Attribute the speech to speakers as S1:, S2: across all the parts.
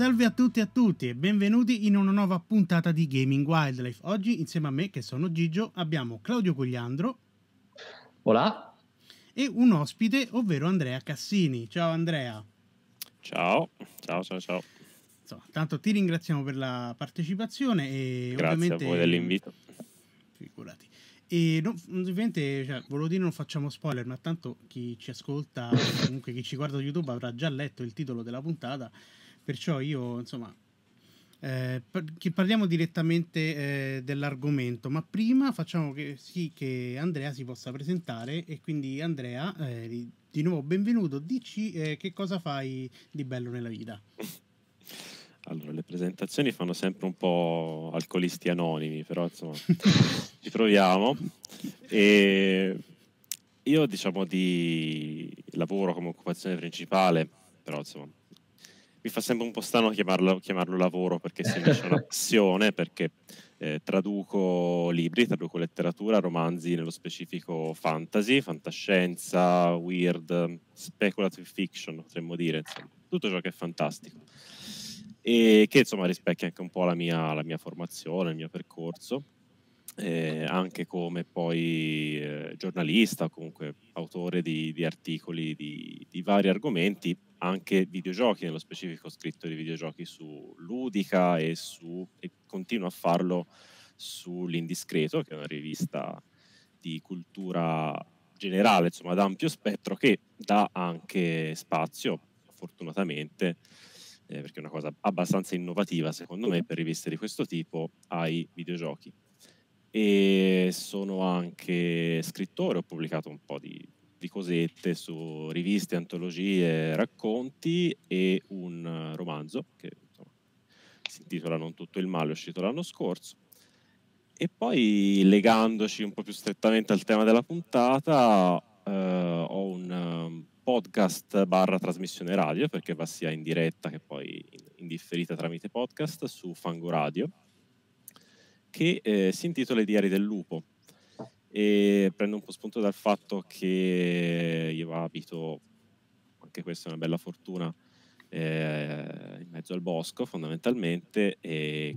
S1: Salve a tutti e a tutti e benvenuti in una nuova puntata di Gaming Wildlife. Oggi insieme a me, che sono Gigio, abbiamo Claudio Cogliandro. Hola. E un ospite, ovvero Andrea Cassini. Ciao Andrea.
S2: Ciao, ciao, ciao, ciao.
S1: Insomma, tanto ti ringraziamo per la partecipazione e Grazie ovviamente... a voi dell'invito. Figurati. E non, ovviamente, cioè, volevo dire, non facciamo spoiler, ma tanto chi ci ascolta, comunque chi ci guarda su YouTube avrà già letto il titolo della puntata Perciò io, insomma, eh, parliamo direttamente eh, dell'argomento, ma prima facciamo che, sì che Andrea si possa presentare e quindi Andrea, eh, di nuovo benvenuto, dici eh, che cosa fai di bello nella vita.
S2: Allora, le presentazioni fanno sempre un po' alcolisti anonimi, però insomma ci proviamo. E io diciamo di lavoro come occupazione principale, però insomma mi fa sempre un po' strano chiamarlo, chiamarlo lavoro perché si unisce una passione, perché eh, traduco libri, traduco letteratura, romanzi, nello specifico fantasy, fantascienza, weird, speculative fiction, potremmo dire, insomma, tutto ciò che è fantastico. E che insomma rispecchia anche un po' la mia, la mia formazione, il mio percorso. Eh, anche come poi eh, giornalista, comunque autore di, di articoli di, di vari argomenti, anche videogiochi, nello specifico ho scritto di videogiochi su Ludica e, su, e continuo a farlo sull'Indiscreto, che è una rivista di cultura generale, insomma, ad ampio spettro, che dà anche spazio, fortunatamente, eh, perché è una cosa abbastanza innovativa, secondo me, per riviste di questo tipo, ai videogiochi. E sono anche scrittore, ho pubblicato un po' di di cosette su riviste, antologie, racconti e un eh, romanzo che insomma, si intitola Non tutto il male, è uscito l'anno scorso. E poi legandoci un po' più strettamente al tema della puntata, eh, ho un ehm, podcast barra trasmissione radio perché va sia in diretta che poi in differita tramite podcast su Fango Radio che eh, si intitola I diari del lupo e prendo un po' spunto dal fatto che io abito, anche questa è una bella fortuna, eh, in mezzo al bosco fondamentalmente e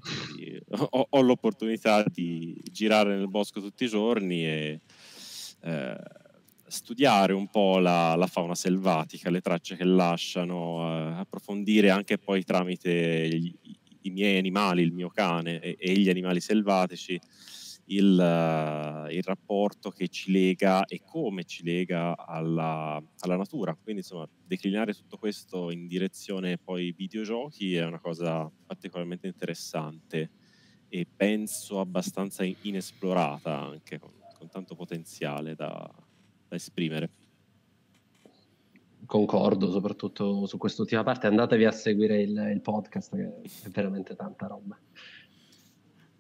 S2: ho, ho l'opportunità di girare nel bosco tutti i giorni e eh, studiare un po' la, la, fauna selvatica, le tracce che lasciano, eh, approfondire anche poi tramite gli, i miei animali, il mio cane e, e gli animali selvatici il, eh, il, rapporto che ci lega e come ci lega alla, alla, natura. Quindi insomma declinare tutto questo in direzione poi videogiochi è una cosa particolarmente interessante e penso abbastanza inesplorata anche con, con tanto potenziale da, da esprimere concordo
S3: soprattutto su quest'ultima parte. Andatevi a seguire il,
S1: il podcast, che
S3: è veramente tanta roba.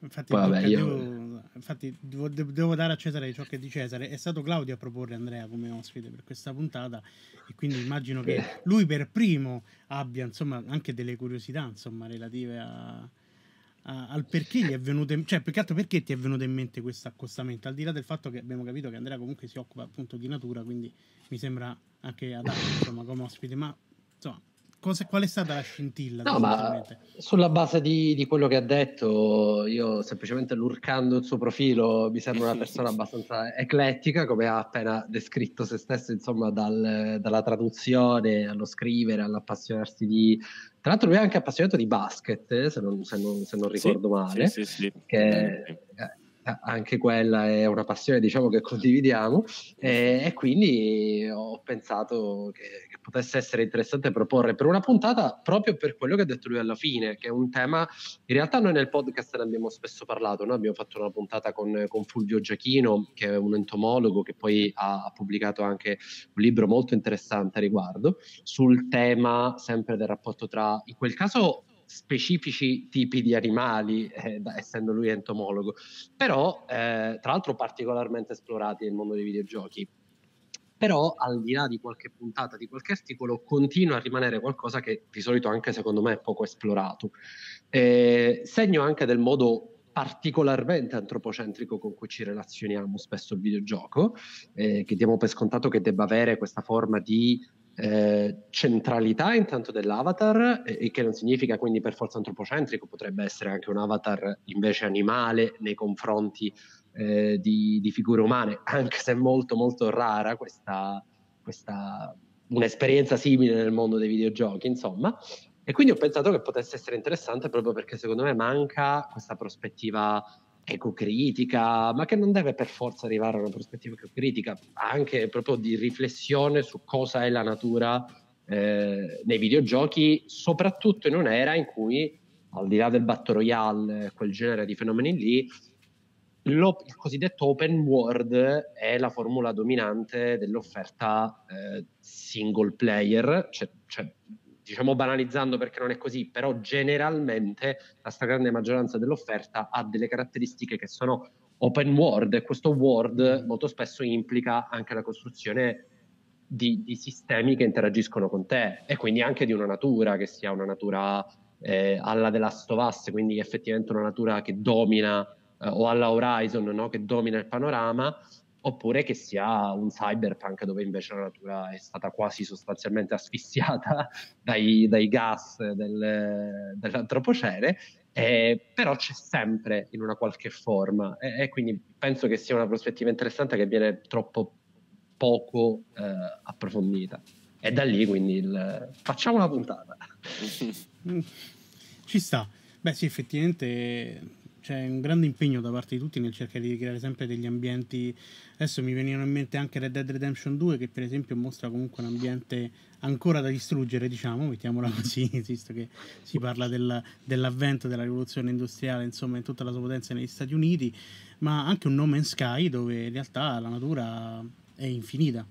S1: Infatti, vabbè, io... devo, infatti devo, devo, dare a Cesare ciò che è di Cesare. È stato Claudio a proporre Andrea come ospite per questa puntata e quindi immagino che eh. lui per primo abbia insomma anche delle curiosità insomma, relative a, al perché gli è venuto in, cioè più che altro perché ti è venuto in mente questo accostamento al di là del fatto che abbiamo capito che Andrea comunque si occupa appunto di natura quindi mi sembra anche adatto insomma come ospite ma insomma cosa, qual è stata la scintilla? No, ma
S3: sulla base di, di, quello che ha detto, io semplicemente lurcando il suo profilo mi sembra una persona abbastanza eclettica, come ha appena descritto se stesso, insomma, dal, dalla traduzione allo scrivere, all'appassionarsi di... Tra l'altro lui è anche appassionato di basket, eh, se non, se non, se non ricordo sì, male. Sì, sì, sì. Che, eh, anche quella è una passione diciamo, che condividiamo e, e quindi ho pensato che, che, potesse essere interessante proporre per una puntata proprio per quello che ha detto lui alla fine che è un tema in realtà noi nel podcast ne abbiamo spesso parlato no? abbiamo fatto una puntata con, con, Fulvio Giachino che è un entomologo che poi ha, ha pubblicato anche un libro molto interessante a riguardo sul tema sempre del rapporto tra in quel caso specifici tipi di animali, eh, da, essendo lui entomologo, però eh, tra l'altro particolarmente esplorati nel mondo dei videogiochi. Però al di là di qualche puntata, di qualche articolo, continua a rimanere qualcosa che di solito anche secondo me è poco esplorato. Eh, segno anche del modo particolarmente antropocentrico con cui ci relazioniamo spesso il videogioco, eh, che diamo per scontato che debba avere questa forma di eh, centralità intanto dell'avatar, e, eh, e che non significa quindi per forza antropocentrico, potrebbe essere anche un avatar invece animale nei confronti eh, di, di, figure umane, anche se è molto molto rara questa, questa, un'esperienza simile nel mondo dei videogiochi, insomma. E quindi ho pensato che potesse essere interessante proprio perché secondo me manca questa prospettiva ecocritica, ma che non deve per forza arrivare a una prospettiva ecocritica, anche proprio di riflessione su cosa è la natura eh, nei videogiochi, soprattutto in un'era in cui, al di là del Battle Royale, quel genere di fenomeni lì, il cosiddetto open world è la formula dominante dell'offerta eh, single player, cioè, cioè diciamo banalizzando perché non è così, però generalmente la stragrande maggioranza dell'offerta ha delle caratteristiche che sono open world e questo world molto spesso implica anche la costruzione di, di, sistemi che interagiscono con te e quindi anche di una natura che sia una natura eh, alla The Last of Us, quindi effettivamente una natura che domina eh, o alla Horizon no? che domina il panorama oppure che sia un cyberpunk dove invece la natura è stata quasi sostanzialmente asfissiata dai, dai gas del, dell'antropocene, eh, però c'è sempre in una qualche forma e, e, quindi penso che sia una prospettiva interessante che viene troppo poco eh, approfondita. E da lì quindi il, facciamo una puntata.
S1: Ci sta. Beh sì, effettivamente c'è un grande impegno da parte di tutti nel cercare di creare sempre degli ambienti. Adesso mi venivano in mente anche Red Dead Redemption 2, che per esempio mostra comunque un ambiente ancora da distruggere, diciamo, mettiamola così, visto che si parla del, dell'avvento della rivoluzione industriale, insomma, in tutta la sua potenza negli Stati Uniti, ma anche un No Man's Sky, dove in realtà la natura è infinita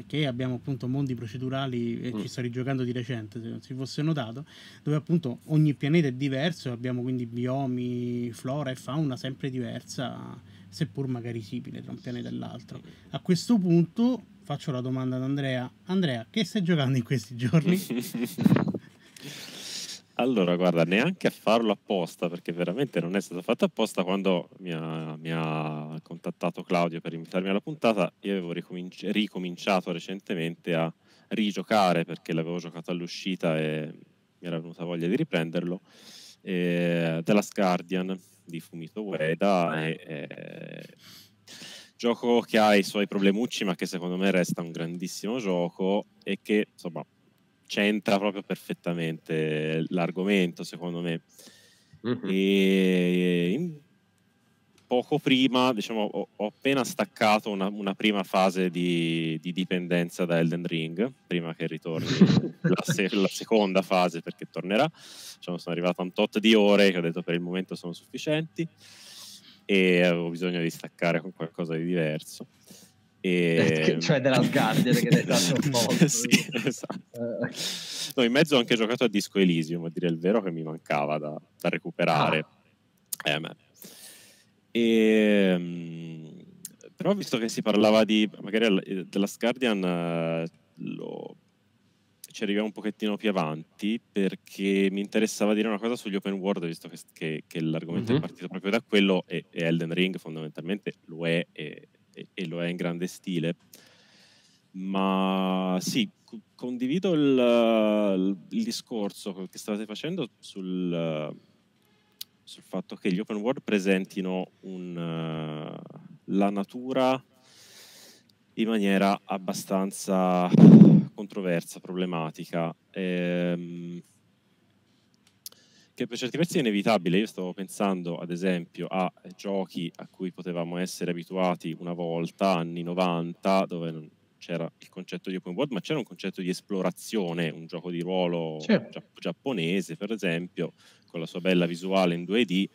S1: perché abbiamo appunto mondi procedurali e mm. ci sto rigiocando di recente, se non si fosse notato, dove appunto ogni pianeta è diverso, abbiamo quindi biomi, flora e fauna sempre diversa, seppur magari simile tra un pianeta e l'altro. A questo punto faccio la domanda ad Andrea. Andrea, che stai giocando in questi giorni?
S2: Allora, guarda, neanche a farlo apposta, perché veramente non è stato fatto apposta, quando mi ha, mi ha contattato Claudio per invitarmi alla puntata, io avevo ricominci- ricominciato recentemente a rigiocare, perché l'avevo giocato all'uscita e mi era venuta voglia di riprenderlo, eh, The Last Guardian di Fumito Ueda, e, e... gioco che ha i suoi problemucci, ma che secondo me resta un grandissimo gioco e che, insomma, c'entra proprio perfettamente l'argomento, secondo me. Mm-hmm. E poco prima, diciamo, ho, ho appena staccato una, una prima fase di, di, dipendenza da Elden Ring, prima che ritorni la, se, la, seconda fase perché tornerà. Diciamo, sono arrivato a un tot di ore che ho detto per il momento sono sufficienti e avevo bisogno di staccare con qualcosa di diverso. Eh, eh, e... Ehm, cioè della Asgardia che è stato un sì, esatto. Eh. no, in mezzo ho anche giocato a Disco Elysium, a dire il vero che mi mancava da, da recuperare. Ah. Eh, e, ehm, però visto che si parlava di magari della Guardian lo, ci arriviamo un pochettino più avanti perché mi interessava dire una cosa sugli open world visto che, che, che l'argomento mm-hmm. è mhm. partito proprio da quello e, e Elden Ring fondamentalmente lo è e, e, e lo è in grande stile. Ma sì, condivido il, il, discorso che state facendo sul, sul, fatto che gli open world presentino un, la natura in maniera abbastanza controversa, problematica. Ehm, che per certi versi è inevitabile. Io stavo pensando, ad esempio, a giochi a cui potevamo essere abituati una volta, anni 90, dove non c'era il concetto di open world, ma c'era un concetto di esplorazione, un gioco di ruolo certo. giapponese, per esempio, con la sua bella visuale in 2D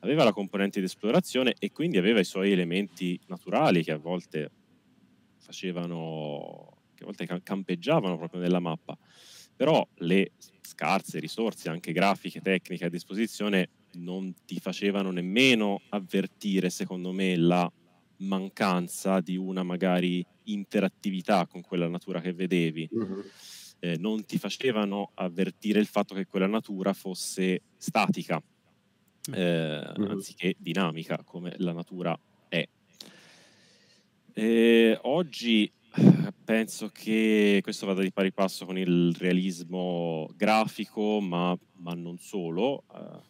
S2: aveva la componente di esplorazione e quindi aveva i suoi elementi naturali che a volte facevano, che a volte campeggiavano proprio nella mappa. Però le scarse risorse, anche grafiche, tecniche a disposizione, non ti facevano nemmeno avvertire, secondo me, la mancanza di una magari interattività con quella natura che vedevi. Uh-huh. Eh, non ti facevano avvertire il fatto che quella natura fosse statica, eh, uh-huh. anziché dinamica come la natura è. Eh, oggi penso che questo vada di pari passo con il realismo grafico, ma, ma non solo. Uh,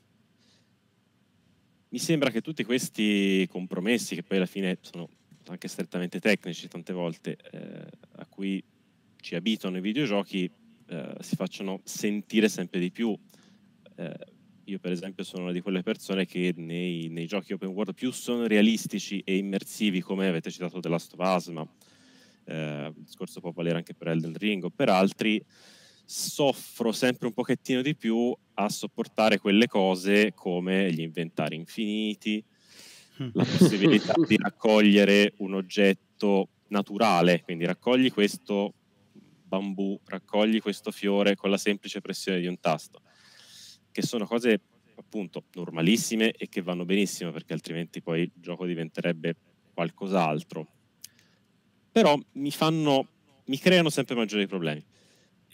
S2: mi sembra che tutti questi compromessi, che poi alla fine sono anche strettamente tecnici tante volte, eh, a cui ci abitano i videogiochi, eh, si facciano sentire sempre di più. Eh, io per esempio sono una di quelle persone che nei, nei, giochi open world più sono realistici e immersivi, come avete citato The Last of Us, ma eh, discorso può valere anche per Elden Ring o per altri, soffro sempre un pochettino di più a sopportare quelle cose come gli inventari infiniti, mm. la possibilità di raccogliere un oggetto naturale, quindi raccogli questo bambù, raccogli questo fiore con la semplice pressione di un tasto, che sono cose appunto normalissime e che vanno benissimo perché altrimenti poi il gioco diventerebbe qualcos'altro però mi fanno, mi creano sempre maggiori problemi.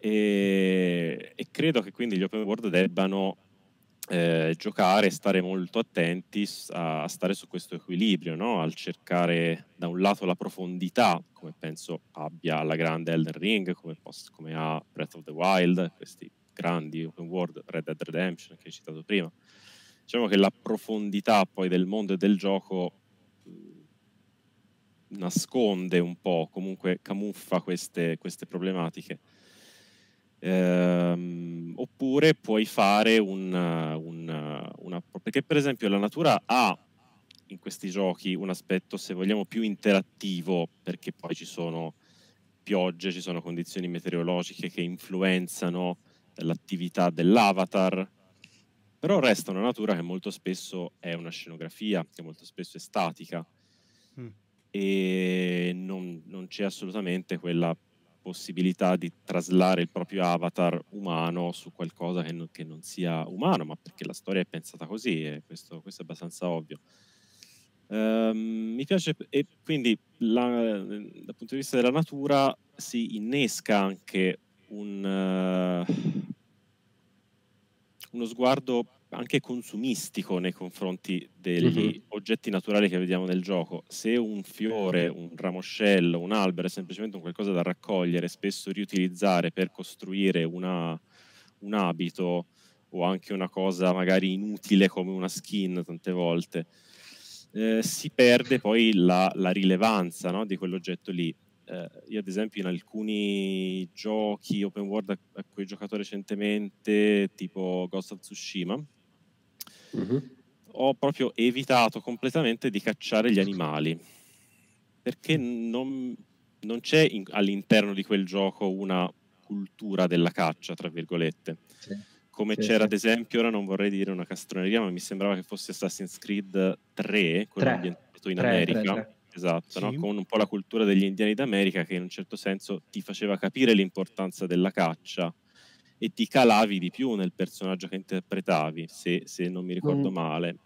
S2: E, e credo che quindi gli open world debbano eh, giocare e stare molto attenti a, a stare su questo equilibrio, no? al cercare da un lato la profondità, come penso abbia la grande Elden Ring, come, post, come ha Breath of the Wild, questi grandi open world, Red Dead Redemption che hai citato prima. Diciamo che la profondità poi del mondo e del gioco nasconde un po', comunque camuffa queste, queste problematiche. Ehm, oppure puoi fare un, un, una... perché per esempio la natura ha in questi giochi un aspetto, se vogliamo, più interattivo, perché poi ci sono piogge, ci sono condizioni meteorologiche che influenzano l'attività dell'avatar, però resta una natura che molto spesso è una scenografia, che molto spesso è statica e non, non c'è assolutamente quella possibilità di traslare il proprio avatar umano su qualcosa che non, che non, sia umano, ma perché la storia è pensata così e questo, questo è abbastanza ovvio. Ehm, mi piace, e quindi la, dal punto di vista della natura si innesca anche un, uh, uno sguardo anche consumistico nei confronti degli mm-hmm. oggetti naturali che vediamo nel gioco. Se un fiore, un ramoscello, un albero è semplicemente un qualcosa da raccogliere, spesso riutilizzare per costruire una, un abito o anche una cosa magari inutile come una skin tante volte, eh, si perde poi la, la rilevanza no, di quell'oggetto lì. Eh, io ad esempio in alcuni giochi open world a, a cui ho giocato recentemente, tipo Ghost of Tsushima, uh-huh. ho proprio evitato completamente di cacciare gli animali perché non, non c'è in, all'interno di quel gioco una cultura della caccia, tra virgolette. Sì. Come sì, c'era sì. ad esempio, ora non vorrei dire una castroneria, ma mi sembrava che fosse Assassin's Creed 3, quello 3. ambientato in 3, America. 3, esatto, no? con un po' la cultura degli indiani d'America che in un certo senso ti faceva capire l'importanza della caccia e ti calavi di più nel personaggio che interpretavi, se, se non mi ricordo mm. male.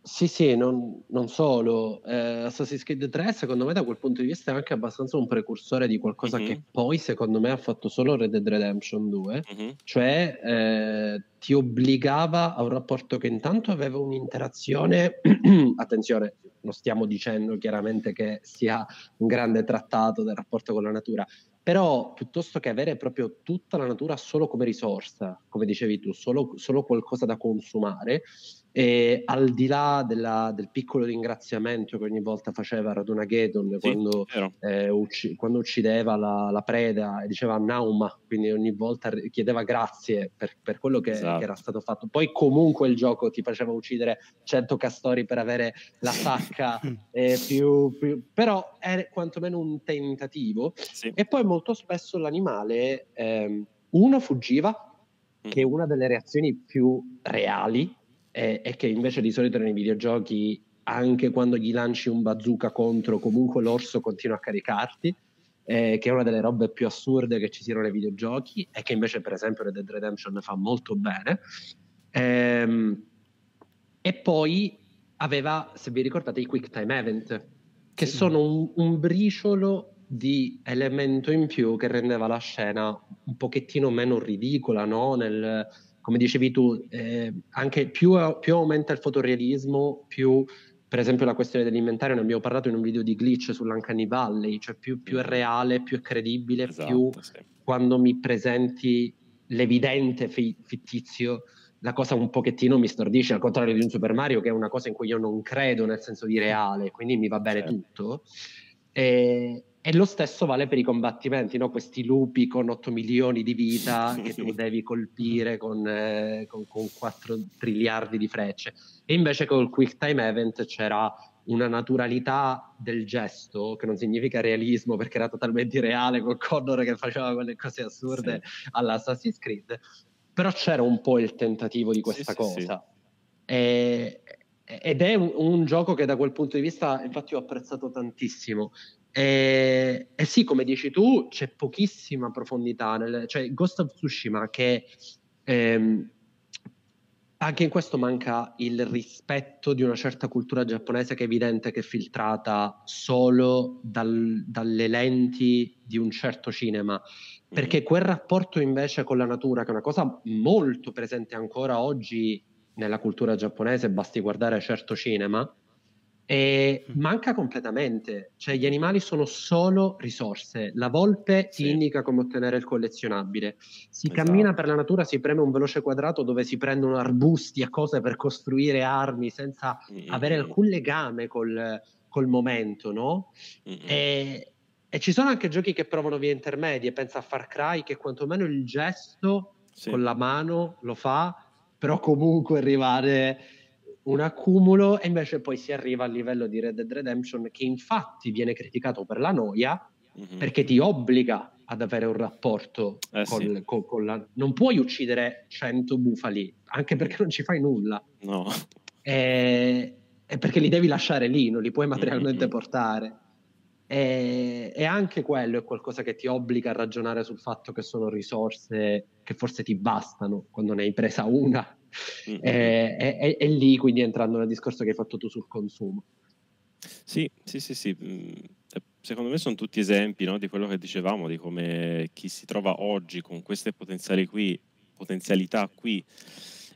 S3: Sì, sì, non, non solo. Eh, Assassin's Creed 3, secondo me, da quel punto di vista è anche abbastanza un precursore di qualcosa mm-hmm. che mhm. poi, secondo me, ha fatto solo Red Dead Redemption 2. Mm-hmm. Cioè, eh, ti obbligava a un rapporto che intanto aveva un'interazione, attenzione, non stiamo dicendo chiaramente che sia un grande trattato del rapporto con la natura, però piuttosto che avere proprio tutta la natura solo come risorsa, come dicevi tu, solo, solo qualcosa da consumare, e al di là della, del piccolo ringraziamento che ogni volta faceva Raduna Gedon sì, quando, eh, ucc- quando, uccideva la, la, preda e diceva Nauma, quindi ogni volta chiedeva grazie per, per quello che, esatto. che, era esatto. stato fatto. Poi comunque il gioco ti faceva uccidere 100 castori per avere la sacca, eh, più, più, però è quantomeno un tentativo. Sì. E poi molto spesso l'animale, eh, uno, fuggiva, mm. che è una delle reazioni più reali è, è che invece di solito nei videogiochi anche quando gli lanci un bazooka contro, comunque l'orso continua a caricarti, eh, che è una delle robe più assurde che ci siano nei videogiochi e che invece per esempio Red Dead Redemption fa molto bene. Ehm, e poi aveva, se vi ricordate, i Quick Time Event, che sì. sono un, un briciolo di elemento in più che rendeva la scena un pochettino meno ridicola, no? Nel, come dicevi tu, eh, anche più, più, aumenta il fotorealismo, più per esempio la questione dell'inventario, ne abbiamo parlato in un video di glitch sull'Uncanny Valley, cioè più, più, è mm. reale, più è credibile, esatto, più sì. quando mi presenti l'evidente fi- fittizio, la cosa un pochettino mi stordisce, al contrario di un Super Mario che è una cosa in cui io non credo nel senso di reale, quindi mi va bene certo. tutto. E, e lo stesso vale per i combattimenti, no? questi lupi con 8 milioni di vita che tu devi colpire con, eh, con, con 4 triliardi di frecce. E invece col Quick Time Event c'era una naturalità del gesto, che non significa realismo perché era totalmente irreale col Connor che faceva quelle cose assurde sì. all'Assassin's Creed, però c'era un po' il tentativo di questa sì, cosa. Sì, e, ed è un, un, gioco che da quel punto di vista, infatti, ho apprezzato tantissimo, e, e, sì, come dici tu, c'è pochissima profondità. Nel, cioè, Ghost of Tsushima, che ehm, anche in questo manca il rispetto di una certa cultura giapponese che è evidente che è filtrata solo dal, dalle lenti di un certo cinema. Perché mm. quel rapporto invece con la natura, che è una cosa molto presente ancora oggi nella cultura giapponese, basti guardare certo cinema, e mm. manca completamente, cioè gli animali sono solo risorse. La volpe sì. ti indica come ottenere il collezionabile. Si esatto. cammina per la natura, si preme un veloce quadrato dove si prendono arbusti e cose per costruire armi senza mm-hmm. avere alcun legame col, col momento, no? Mm-hmm. E, e, ci sono anche giochi che provano via intermedie. Pensa a Far Cry che quantomeno il gesto sì. con la mano lo fa, però comunque arrivare un accumulo e invece poi si arriva al livello di Red Dead Redemption che infatti viene criticato per la noia mm-hmm. perché ti obbliga ad avere un rapporto eh, con, sì. con, con, la... Non puoi uccidere 100 bufali anche perché non ci fai nulla. No. E, eh, è perché li devi lasciare lì, non li puoi materialmente mm-hmm. portare. E, e, anche quello è qualcosa che ti obbliga a ragionare sul fatto che sono risorse che forse ti bastano quando ne hai presa una mm-hmm. è, è, lì quindi entrando nel discorso che hai fatto tu sul consumo.
S2: Sì, sì, sì, sì. Mm, eh, secondo me sono tutti esempi no, di quello che dicevamo, di come chi si trova oggi con queste potenziali qui, potenzialità qui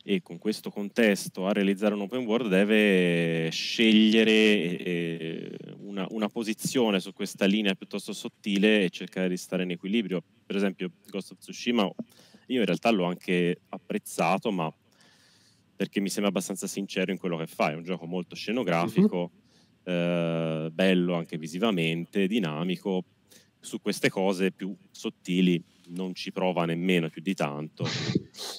S2: e con questo contesto a realizzare un open world deve scegliere eh, una, una, posizione su questa linea piuttosto sottile e cercare di stare in equilibrio. Per esempio, Ghost of Tsushima, io in realtà l'ho anche apprezzato, ma perché mi sembra abbastanza sincero in quello che fa. È un gioco molto scenografico, uh-huh. eh, bello anche visivamente, dinamico. Su queste cose più sottili non ci prova nemmeno più di tanto.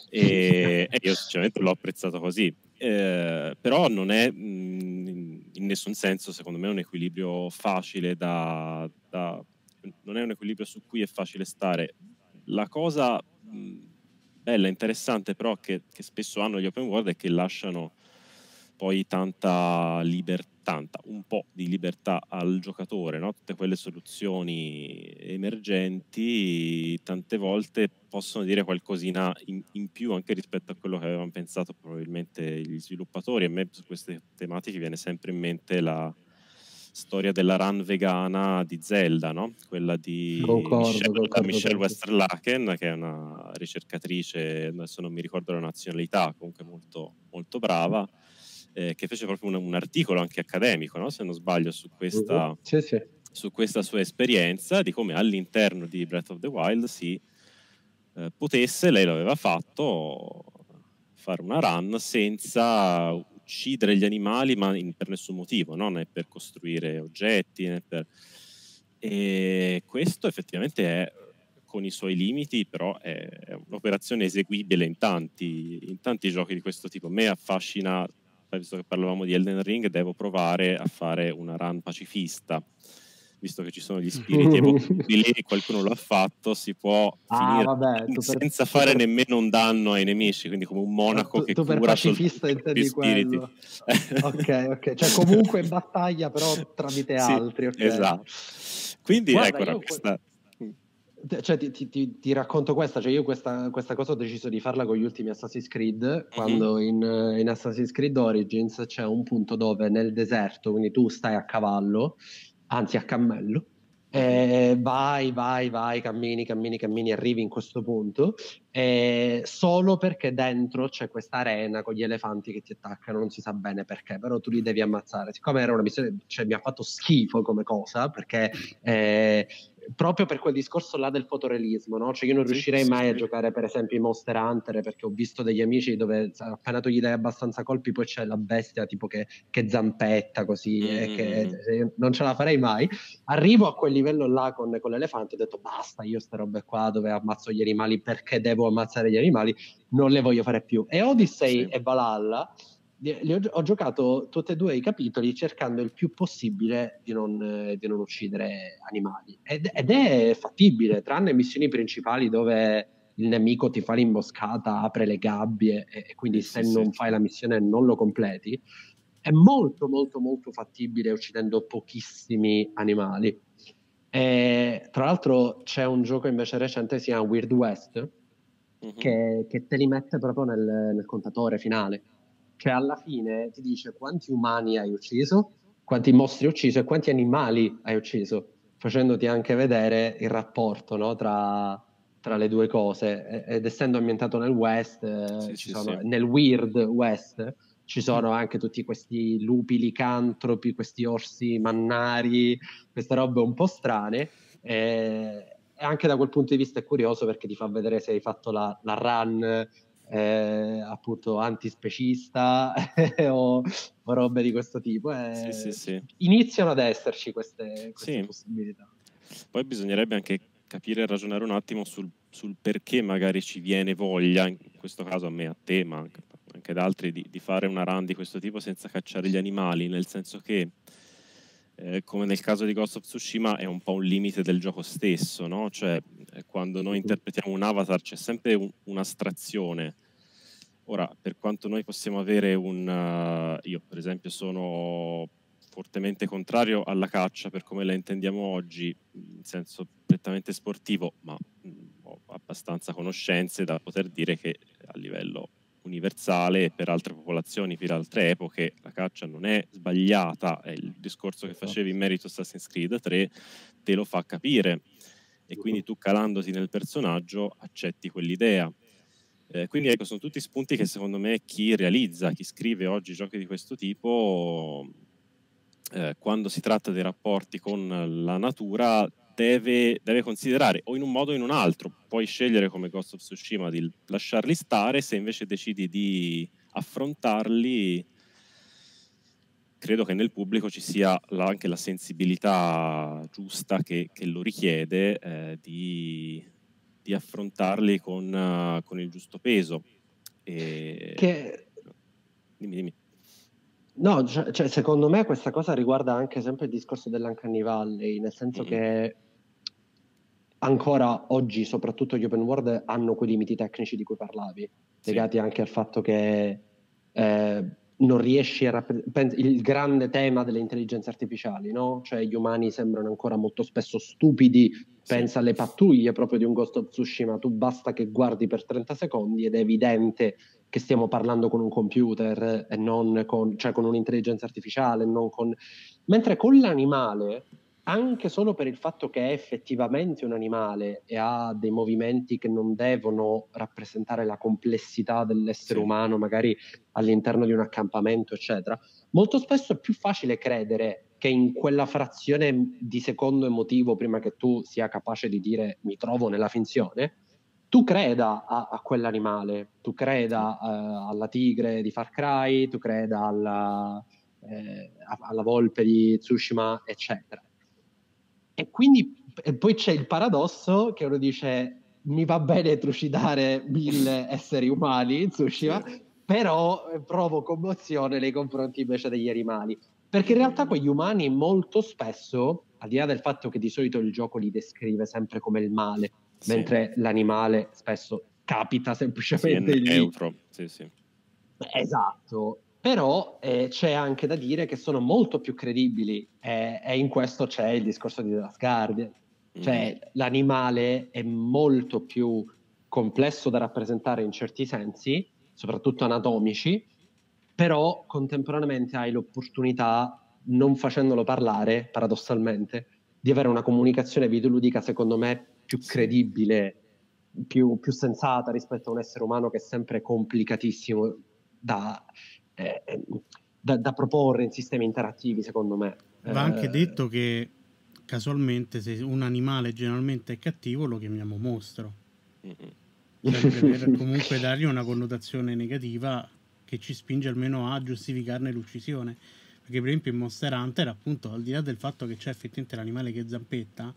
S2: e, e, io sinceramente l'ho apprezzato così. Eh, però non è mh, mm, in nessun senso, secondo me, un equilibrio facile da, da non è un equilibrio su cui è facile stare. La cosa mh, mm, bella, interessante però che, che spesso hanno gli open world è che lasciano poi tanta libertà, un po' di libertà al giocatore, no? tutte quelle soluzioni emergenti tante volte possono dire qualcosina in, in, più anche rispetto a quello che avevano pensato probabilmente gli sviluppatori. A me su queste tematiche viene sempre in mente la, storia della run vegana di Zelda, no? quella di concordo, Michelle, concordo, Michelle Westerlaken, che è una ricercatrice, adesso non mi ricordo la nazionalità, comunque molto, molto brava, eh, che fece proprio un, un articolo anche accademico, no? se non sbaglio, su questa, uh-huh. sì, sì. su questa, sua esperienza di come all'interno di Breath of the Wild si eh, potesse, lei l'aveva fatto, fare una run senza uccidere gli animali, ma in, per nessun motivo, no? né per costruire oggetti. Né per... E questo effettivamente è, con i suoi limiti, però è, è un'operazione eseguibile in tanti, in tanti giochi di questo tipo. A me affascina visto che parlavamo di Elden Ring, devo provare a fare una run pacifista visto che ci sono gli spiriti evocatori, qualcuno lo ha fatto, si può ah, vabbè, senza per... fare nemmeno un danno ai nemici, quindi come un monaco tu, che tu cura pacifista intendi spiriti.
S3: ok, ok, cioè comunque in battaglia però tramite sì, altri, okay. Esatto.
S2: Quindi Guarda, ecco questa...
S3: Cioè, ti, ti, ti, racconto questa, cioè io questa, questa, cosa ho deciso di farla con gli ultimi Assassin's Creed, mm-hmm. quando in, in, Assassin's Creed Origins c'è un punto dove nel deserto, quindi tu stai a cavallo anzi a cammello. Eh, vai, vai, vai, cammini, cammini, cammini, arrivi in questo punto, eh, solo perché dentro c'è questa arena con gli elefanti che ti attaccano, non si sa bene perché, però tu li devi ammazzare. Siccome era una missione, cioè, mi ha fatto schifo come cosa, perché eh, proprio per quel discorso là del fotorealismo, no? Cioè io non riuscirei sì, mai sì. a giocare per esempio i Monster Hunter perché ho visto degli amici dove appena tu gli dai abbastanza colpi poi c'è la bestia tipo che, che zampetta così eh, mm. e che mm, mm. non ce la farei mai. Arrivo a quel livello là con, con l'elefante ho detto basta, io ste robe qua dove ammazzo gli animali perché devo ammazzare gli animali, non le voglio fare più. E Odyssey sì. e Valhalla li ho, ho, giocato tutti e due i capitoli cercando il più possibile di non, di non uccidere animali. Ed, ed, è fattibile, tranne missioni principali dove il nemico ti fa l'imboscata, apre le gabbie e, e quindi eh, se sì, non sì. fai la missione non lo completi. È molto, molto, molto fattibile uccidendo pochissimi animali. E, tra l'altro c'è un gioco invece recente, si chiama Weird West, mm-hmm. che, che, te li mette proprio nel, nel contatore finale che alla fine ti dice quanti umani hai ucciso, quanti mostri hai ucciso e quanti animali hai ucciso, facendoti anche vedere il rapporto no, tra, tra, le due cose. Ed essendo ambientato nel West, eh, sì, sì, sono, sì. nel Weird West, ci mm. sono anche tutti questi lupi licantropi, questi orsi mannari, queste robe un po' strane. E, anche da quel punto di vista è curioso perché ti fa vedere se hai fatto la, la run eh, appunto antispecista o, o, robe di questo tipo. Eh, sì, sì, sì. Iniziano ad esserci queste, queste
S2: possibilità. Poi bisognerebbe anche capire e ragionare un attimo sul, sul, perché magari ci viene voglia, in questo caso a me, a te, ma anche, anche ad altri, di, di fare una run di questo tipo senza cacciare gli animali, nel senso che eh, come nel caso di Ghost of Tsushima, è un po' un limite del gioco stesso, no? Cioè, eh, quando noi mhm. interpretiamo un avatar c'è sempre un, un'astrazione. Ora, per quanto noi possiamo avere un... Uh, io, per esempio, sono fortemente contrario alla caccia per come la intendiamo oggi, in senso prettamente sportivo, ma mm, ho abbastanza conoscenze da poter dire che a livello universale per altre popolazioni, per altre epoche, la caccia non è sbagliata, è il discorso che esatto. facevi in merito a Assassin's Creed 3 te lo fa capire e quindi tu calandoti nel personaggio accetti quell'idea. Eh, quindi ecco, sono tutti spunti che secondo me chi realizza, chi scrive oggi giochi di questo tipo, eh, quando si tratta dei rapporti con la natura, deve, deve, considerare o in un modo o in un altro. Puoi scegliere come Ghost of Tsushima di lasciarli stare, se invece decidi di affrontarli, credo che nel pubblico ci sia la, anche la sensibilità giusta che, che lo richiede eh, di, di, affrontarli con, uh, con, il giusto peso. E... Che... Dimmi, dimmi.
S3: No, cioè, cioè, secondo me questa cosa riguarda anche sempre il discorso dell'Uncanny Valley, nel senso mm. che ancora oggi, soprattutto gli open world, hanno quei limiti tecnici di cui parlavi, sì. legati anche al fatto che eh, non riesci a rappresentare il grande tema delle intelligenze artificiali, no? Cioè gli umani sembrano ancora molto spesso stupidi, sì. pensa alle pattuglie proprio di un Ghost of Tsushima, tu basta che guardi per 30 secondi ed è evidente che stiamo parlando con un computer e non con, cioè con un'intelligenza artificiale, non con... mentre con l'animale anche solo per il fatto che è effettivamente un animale e ha dei movimenti che non devono rappresentare la complessità dell'essere sì. umano, magari all'interno di un accampamento, eccetera, molto spesso è più facile credere che in quella frazione di secondo emotivo, prima che tu sia capace di dire mi trovo nella finzione, tu creda a, a quell'animale, tu creda uh, alla tigre di Far Cry, tu creda alla, eh, alla volpe di Tsushima, eccetera. E quindi e poi c'è il paradosso che uno dice mi va bene trucidare mille esseri umani, in Tsushima, però eh, provo commozione nei confronti invece degli animali. Perché in realtà quegli umani molto spesso, al di là del fatto che di solito il gioco li descrive sempre come il male, sì. mentre l'animale spesso capita
S2: semplicemente sì, lì. Neutro. Sì, sì.
S3: Esatto, però eh, c'è anche da dire che sono molto più credibili eh, e in questo c'è il discorso di Last Guardian, cioè mm l'animale è molto più complesso da rappresentare in certi sensi, soprattutto anatomici, però contemporaneamente hai l'opportunità, non facendolo parlare, paradossalmente, di avere una comunicazione videoludica secondo me più credibile, più, più sensata rispetto a un essere umano che è sempre complicatissimo da, eh, da, da, proporre in sistemi interattivi, secondo me.
S1: Va anche eh, detto che casualmente se un animale generalmente è cattivo lo chiamiamo mostro.
S2: Mm-hmm.
S1: Cioè, per comunque dargli una connotazione negativa che ci spinge almeno a giustificarne l'uccisione. Perché per esempio in Monster Hunter, appunto, al di là del fatto che c'è effettivamente l'animale che zampetta,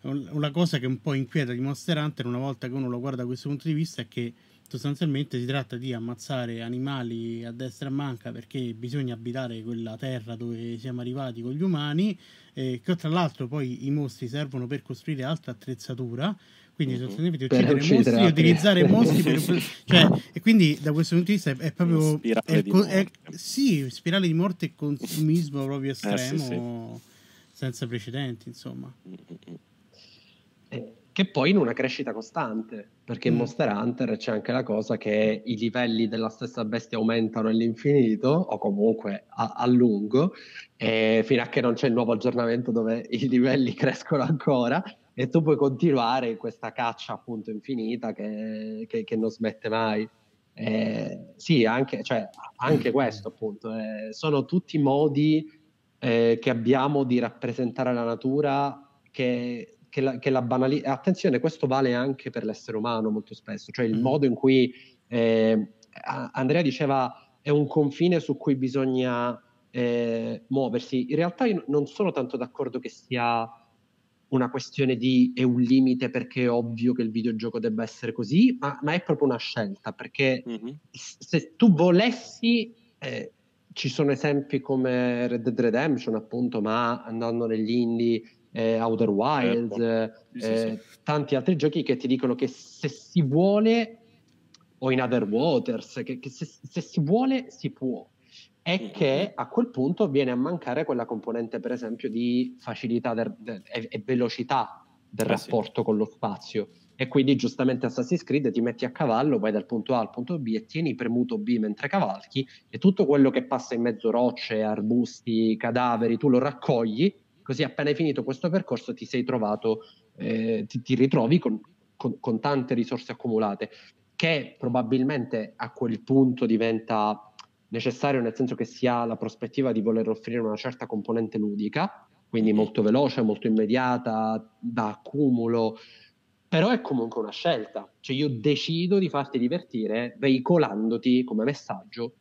S1: una cosa che un po' inquieta di Monster Hunter una volta che uno lo guarda da questo punto di vista è che Sostanzialmente si tratta di ammazzare animali a destra e a manca perché bisogna abitare quella terra dove siamo arrivati con gli umani, eh, che tra l'altro poi i mostri servono per costruire altra attrezzatura, quindi mm-hmm. sostanzialmente uccidere, uccidere mostri, utilizzare mostri per, cioè, e quindi da questo punto di vista è, è proprio è, è, sì, spirale di morte e consumismo proprio estremo eh, sì, sì. senza precedenti insomma mm, mm, mm.
S3: eh, che poi in una crescita costante, perché in mm. Monster Hunter c'è anche la cosa che i livelli della stessa bestia aumentano all'infinito, o comunque a, a lungo, fino a che non c'è il nuovo aggiornamento dove i livelli crescono ancora, e tu puoi continuare questa caccia appunto infinita che, che, che non smette mai. Eh, sì, anche, cioè, anche, questo appunto, eh, sono tutti modi eh, che abbiamo di rappresentare la natura che che la, che la banalità, attenzione, questo vale anche per l'essere umano molto spesso, cioè il mm. modo in cui eh, Andrea diceva è un confine su cui bisogna eh, muoversi. In realtà io non sono tanto d'accordo che sia una questione di è un limite perché è ovvio che il videogioco debba essere così, ma, ma è proprio una scelta, perché mm-hmm. se tu volessi, eh, ci sono esempi come Red Dead Redemption appunto, ma andando negli indie eh, Outer Wilds, eh, sì, sì, sì. Eh, tanti altri giochi che ti dicono che se si vuole, o in Other Waters, che, che se, se, si vuole si può. È mm-hmm. che a quel punto viene a mancare quella componente, per esempio, di facilità del, del, e, e, velocità del ah, rapporto con lo spazio. E quindi giustamente Assassin's Creed ti metti a cavallo, vai dal punto A al punto B e tieni premuto B mentre cavalchi e tutto quello che passa in mezzo rocce, arbusti, cadaveri, tu lo raccogli Così appena hai finito questo percorso ti sei trovato, eh, ti, ti, ritrovi con, con, con tante risorse accumulate, che probabilmente a quel punto diventa necessario nel senso che si ha la prospettiva di voler offrire una certa componente ludica, quindi mm-hmm. molto veloce, molto immediata, da accumulo, però è comunque una scelta, cioè io decido di farti divertire veicolandoti come messaggio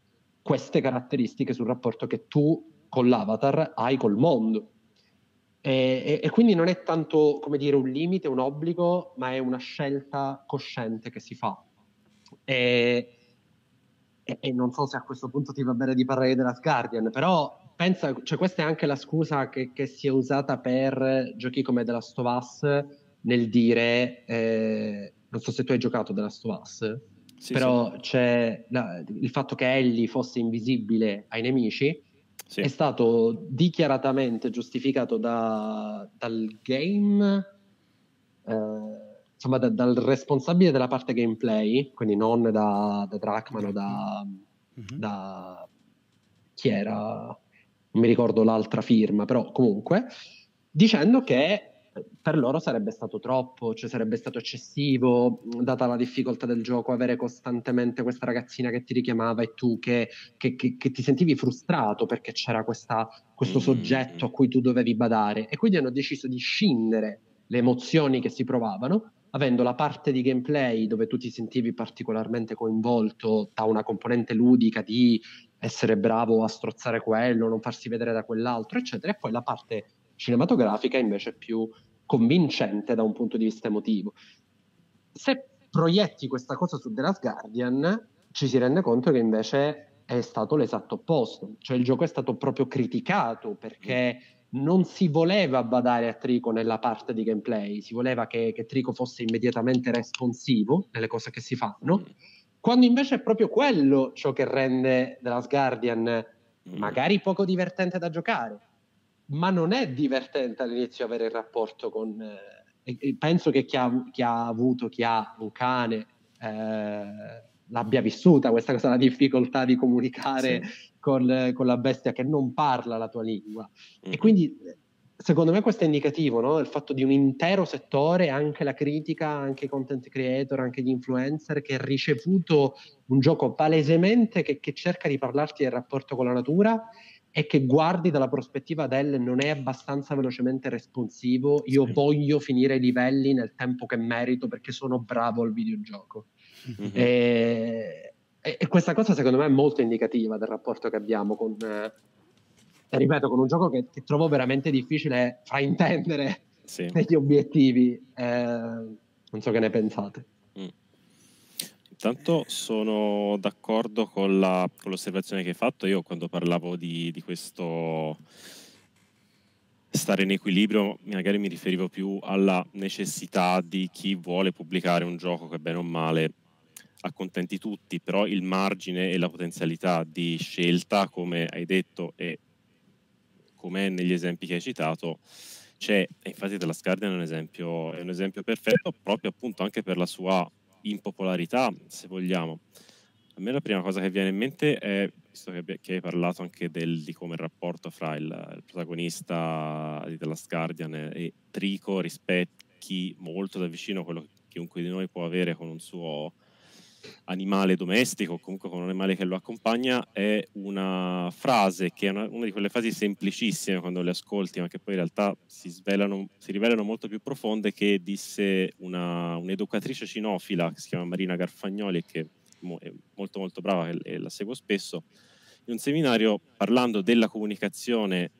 S3: queste caratteristiche sul rapporto che tu con l'avatar hai col mondo. E, e, quindi non è tanto, come dire, un limite, un obbligo, ma è una scelta cosciente che si fa. E, e, e non so se a questo punto ti va bene di parlare della Guardian, però pensa, cioè questa è anche la scusa che, che si è usata per giochi come The Last of Us nel dire, eh, non so se tu hai giocato The Last of Us, sì, però sì. c'è la, il fatto che Ellie fosse invisibile ai nemici sì. è stato dichiaratamente giustificato da, dal game, eh, insomma da, dal responsabile della parte gameplay, quindi non da, da Drachman o da, mm-hmm. da chi era, non mi ricordo l'altra firma, però comunque, dicendo che per loro sarebbe stato troppo, cioè sarebbe stato eccessivo, data la difficoltà del gioco, avere costantemente questa ragazzina che ti richiamava e tu che, che, che, che ti sentivi frustrato perché c'era questa, questo mm-hmm. soggetto a cui tu dovevi badare. E quindi hanno deciso di scindere le emozioni che si provavano, avendo la parte di gameplay dove tu ti sentivi particolarmente coinvolto da una componente ludica di essere bravo a strozzare quello, non farsi vedere da quell'altro, eccetera, e poi la parte cinematografica invece più convincente da un punto di vista emotivo. Se proietti questa cosa su The Last Guardian, ci si rende conto che invece è stato l'esatto opposto, cioè il gioco è stato proprio criticato perché non si voleva badare a Trico nella parte di gameplay, si voleva che, che Trico fosse immediatamente responsivo nelle cose che si fanno, quando invece è proprio quello ciò che rende The Last Guardian mm. magari poco divertente da giocare, ma non è divertente all'inizio avere il rapporto con... Eh, penso che chi ha, chi ha, avuto, chi ha un cane, eh, l'abbia vissuta questa cosa, la difficoltà di comunicare sì. con, con, la bestia che non parla la tua lingua. Mm. E quindi secondo me questo è indicativo, no? il fatto di un intero settore, anche la critica, anche i content creator, anche gli influencer, che ha ricevuto un gioco palesemente che, che cerca di parlarti del rapporto con la natura è che guardi dalla prospettiva del non è abbastanza velocemente responsivo, io sì. voglio finire i livelli nel tempo che merito perché sono bravo al videogioco. Mm-hmm. E, e, questa cosa secondo me è molto indicativa del rapporto che abbiamo con, eh, ripeto, con un gioco che, che trovo veramente difficile fraintendere sì. degli obiettivi. Eh, non so che ne pensate.
S2: Intanto sono d'accordo con, l'osservazione che hai fatto. Io quando parlavo di, di, questo stare in equilibrio, magari mi riferivo più alla necessità di chi vuole pubblicare un gioco che bene o male accontenti tutti, però il margine e la potenzialità di scelta, come hai detto e come è negli esempi che hai citato, c'è, infatti The Last Guardian è un esempio, è un esempio perfetto proprio appunto anche per la sua in popolarità, se vogliamo. A me la prima cosa che viene in mente è, visto che, hai parlato anche del, di come il rapporto fra il, il protagonista di The Last Guardian e, Trico rispecchi molto da vicino quello che chiunque di noi può avere con un suo animale domestico, comunque con un animale che lo accompagna, è una frase che è una, una, di quelle frasi semplicissime quando le ascolti, ma che poi in realtà si, svelano, si rivelano molto più profonde, che disse una, un'educatrice cinofila che si chiama Marina Garfagnoli, che è molto molto brava e la seguo spesso, in un seminario parlando della comunicazione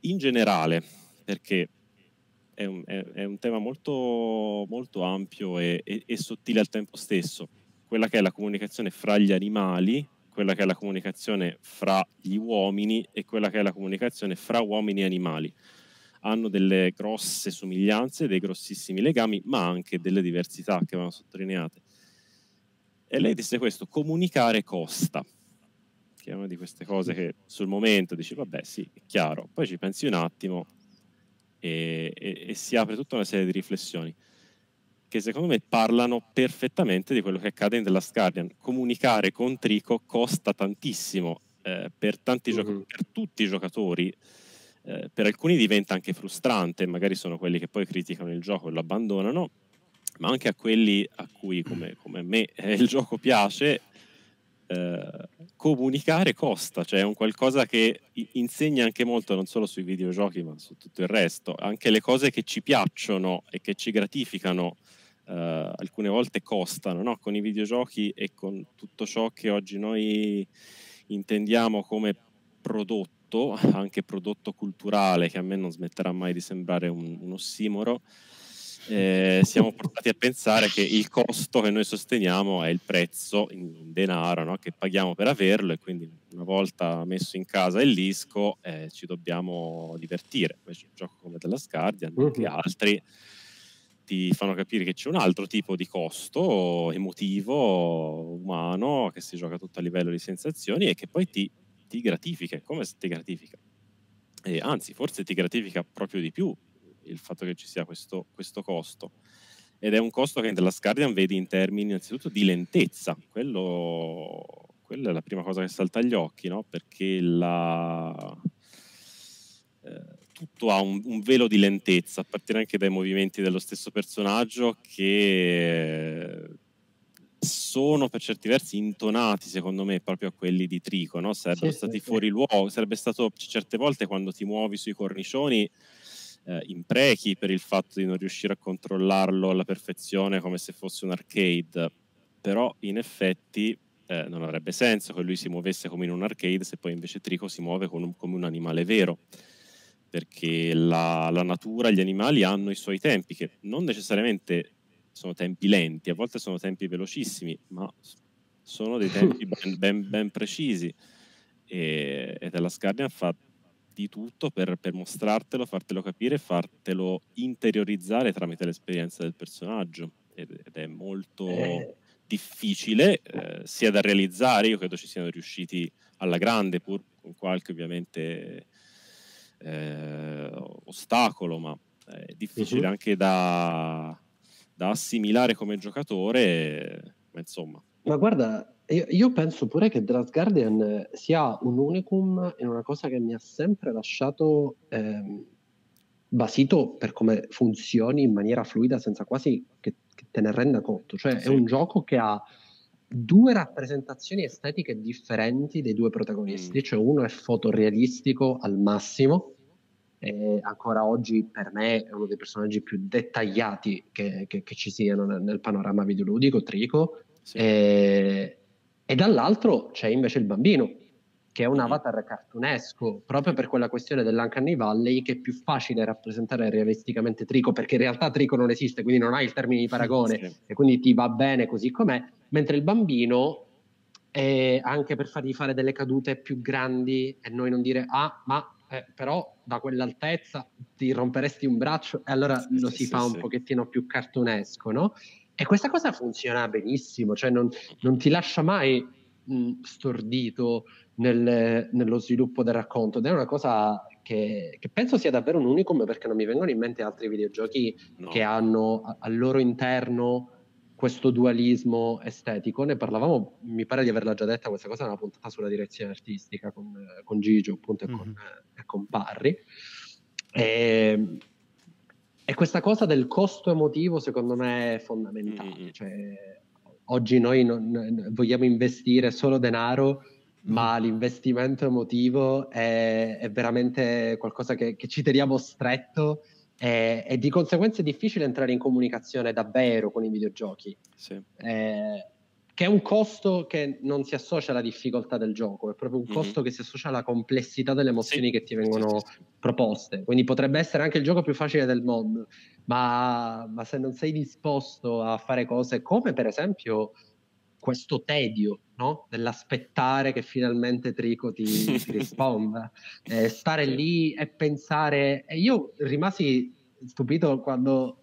S2: in generale, perché è un, è, è un tema molto, molto ampio e, e, e sottile al tempo stesso quella che è la comunicazione fra gli animali, quella che è la comunicazione fra gli uomini e quella che è la comunicazione fra uomini e animali. Hanno delle grosse somiglianze, dei grossissimi legami, ma anche delle diversità che vanno sottolineate. E lei disse questo, comunicare costa, che è una di queste cose che sul momento dici, vabbè sì, è chiaro, poi ci pensi un attimo e, e, e si apre tutta una serie di riflessioni che secondo me parlano perfettamente di quello che accade in The Last Guardian. Comunicare con Trico costa tantissimo eh, per, uh-huh. per, tutti i giocatori. Eh, per alcuni diventa anche frustrante, magari sono quelli che poi criticano il gioco e lo abbandonano, ma anche a quelli a cui, come, come me, eh, il gioco piace, eh, comunicare costa, cioè è un qualcosa che insegna anche molto non solo sui videogiochi ma su tutto il resto, anche le cose che ci piacciono e che ci gratificano Uh, alcune volte costano no? con i videogiochi e con tutto ciò che oggi noi intendiamo come prodotto, anche prodotto culturale, che a me non smetterà mai di sembrare un, un ossimoro. Eh, siamo portati a pensare che il costo che noi sosteniamo è il prezzo in denaro no? che paghiamo per averlo e quindi una volta messo in casa il disco eh, ci dobbiamo divertire. Invece un gioco come The Last Guardian, anche mm-hmm. altri, ti fanno capire che c'è un altro tipo di costo emotivo, umano, che si gioca tutto a livello di sensazioni e che poi ti, ti gratifica. Come ti gratifica? E anzi, forse ti gratifica proprio di più il fatto che ci sia questo, questo costo. Ed è un costo che nella Scardian vedi in termini innanzitutto di lentezza, quello, quella è la prima cosa che salta agli occhi, no? perché la, eh, tutto ha un, un, velo di lentezza, a partire anche dai movimenti dello stesso personaggio che sono per certi versi intonati, secondo me, proprio a quelli di Trico, no? sarebbero sì, stati sì, fuori luogo, sarebbe stato certe volte quando ti muovi sui cornicioni eh, imprechi per il fatto di non riuscire a controllarlo alla perfezione come se fosse un arcade, però in effetti eh, non avrebbe senso che lui si muovesse come in un arcade se poi invece Trico si muove un, come un animale vero perché la, la natura, gli animali hanno i suoi tempi, che non necessariamente sono tempi lenti, a volte sono tempi velocissimi, ma sono dei tempi ben, ben, ben precisi. E, e Dallas Guardian fa di tutto per, per, mostrartelo, fartelo capire, fartelo interiorizzare tramite l'esperienza del personaggio. Ed, ed è molto eh. difficile eh, sia da realizzare, io credo ci siano riusciti alla grande, pur con qualche ovviamente eh, ostacolo, ma eh, è difficile uh-huh. anche da, da, assimilare come giocatore, ma insomma.
S3: Ma guarda, io, io penso pure che The Guardian sia un unicum in una cosa che mi ha sempre lasciato eh, basito per come funzioni in maniera fluida, senza quasi che, che te ne renda conto. Cioè sì. è un gioco che ha due rappresentazioni estetiche differenti dei due protagonisti, mm. cioè uno è fotorealistico al massimo eh, ancora oggi per me è uno dei personaggi più dettagliati che, che, che ci siano nel, nel panorama videoludico, Trico, sì. eh, e dall'altro c'è invece il bambino, che è un mm-hmm. avatar cartunesco, proprio per quella questione dell'Uncanny Valley che è più facile rappresentare realisticamente Trico, perché in realtà Trico non esiste, quindi non hai il termine di paragone, sì. e quindi ti va bene così com'è, mentre il bambino, eh, anche per fargli fare delle cadute più grandi e noi non dire, ah, ma eh, però da quell'altezza ti romperesti un braccio e allora sì, lo si sì, fa un pochettino più cartunesco, no? E questa cosa funziona benissimo, cioè non, non ti lascia mai mh, stordito nel, nello sviluppo del racconto ed è una cosa che, che, penso sia davvero un unicum perché non mi vengono in mente altri videogiochi no. che hanno al loro interno questo dualismo estetico. Ne parlavamo, mi pare di averla già detta questa cosa, una puntata sulla direzione artistica con, con Gigio appunto e, mm-hmm. con, mhm. e con, Parri. E, e, questa cosa del costo emotivo secondo me è fondamentale. Mm-hmm. Cioè, oggi noi non, vogliamo investire solo denaro, mm-hmm. ma l'investimento emotivo è, è veramente qualcosa che, che ci teniamo stretto e, e, di conseguenza è difficile entrare in comunicazione davvero con i videogiochi, sì. eh, che è un costo che non si associa alla difficoltà del gioco, è proprio un mm-hmm. costo che si associa alla complessità delle emozioni sì. che ti vengono sì, proposte. Quindi potrebbe essere anche il gioco più facile del mondo, ma, ma se non sei disposto a fare cose come per esempio questo tedio no? dell'aspettare che finalmente Trico ti, ti risponda, eh, stare lì e pensare. E io rimasi stupito quando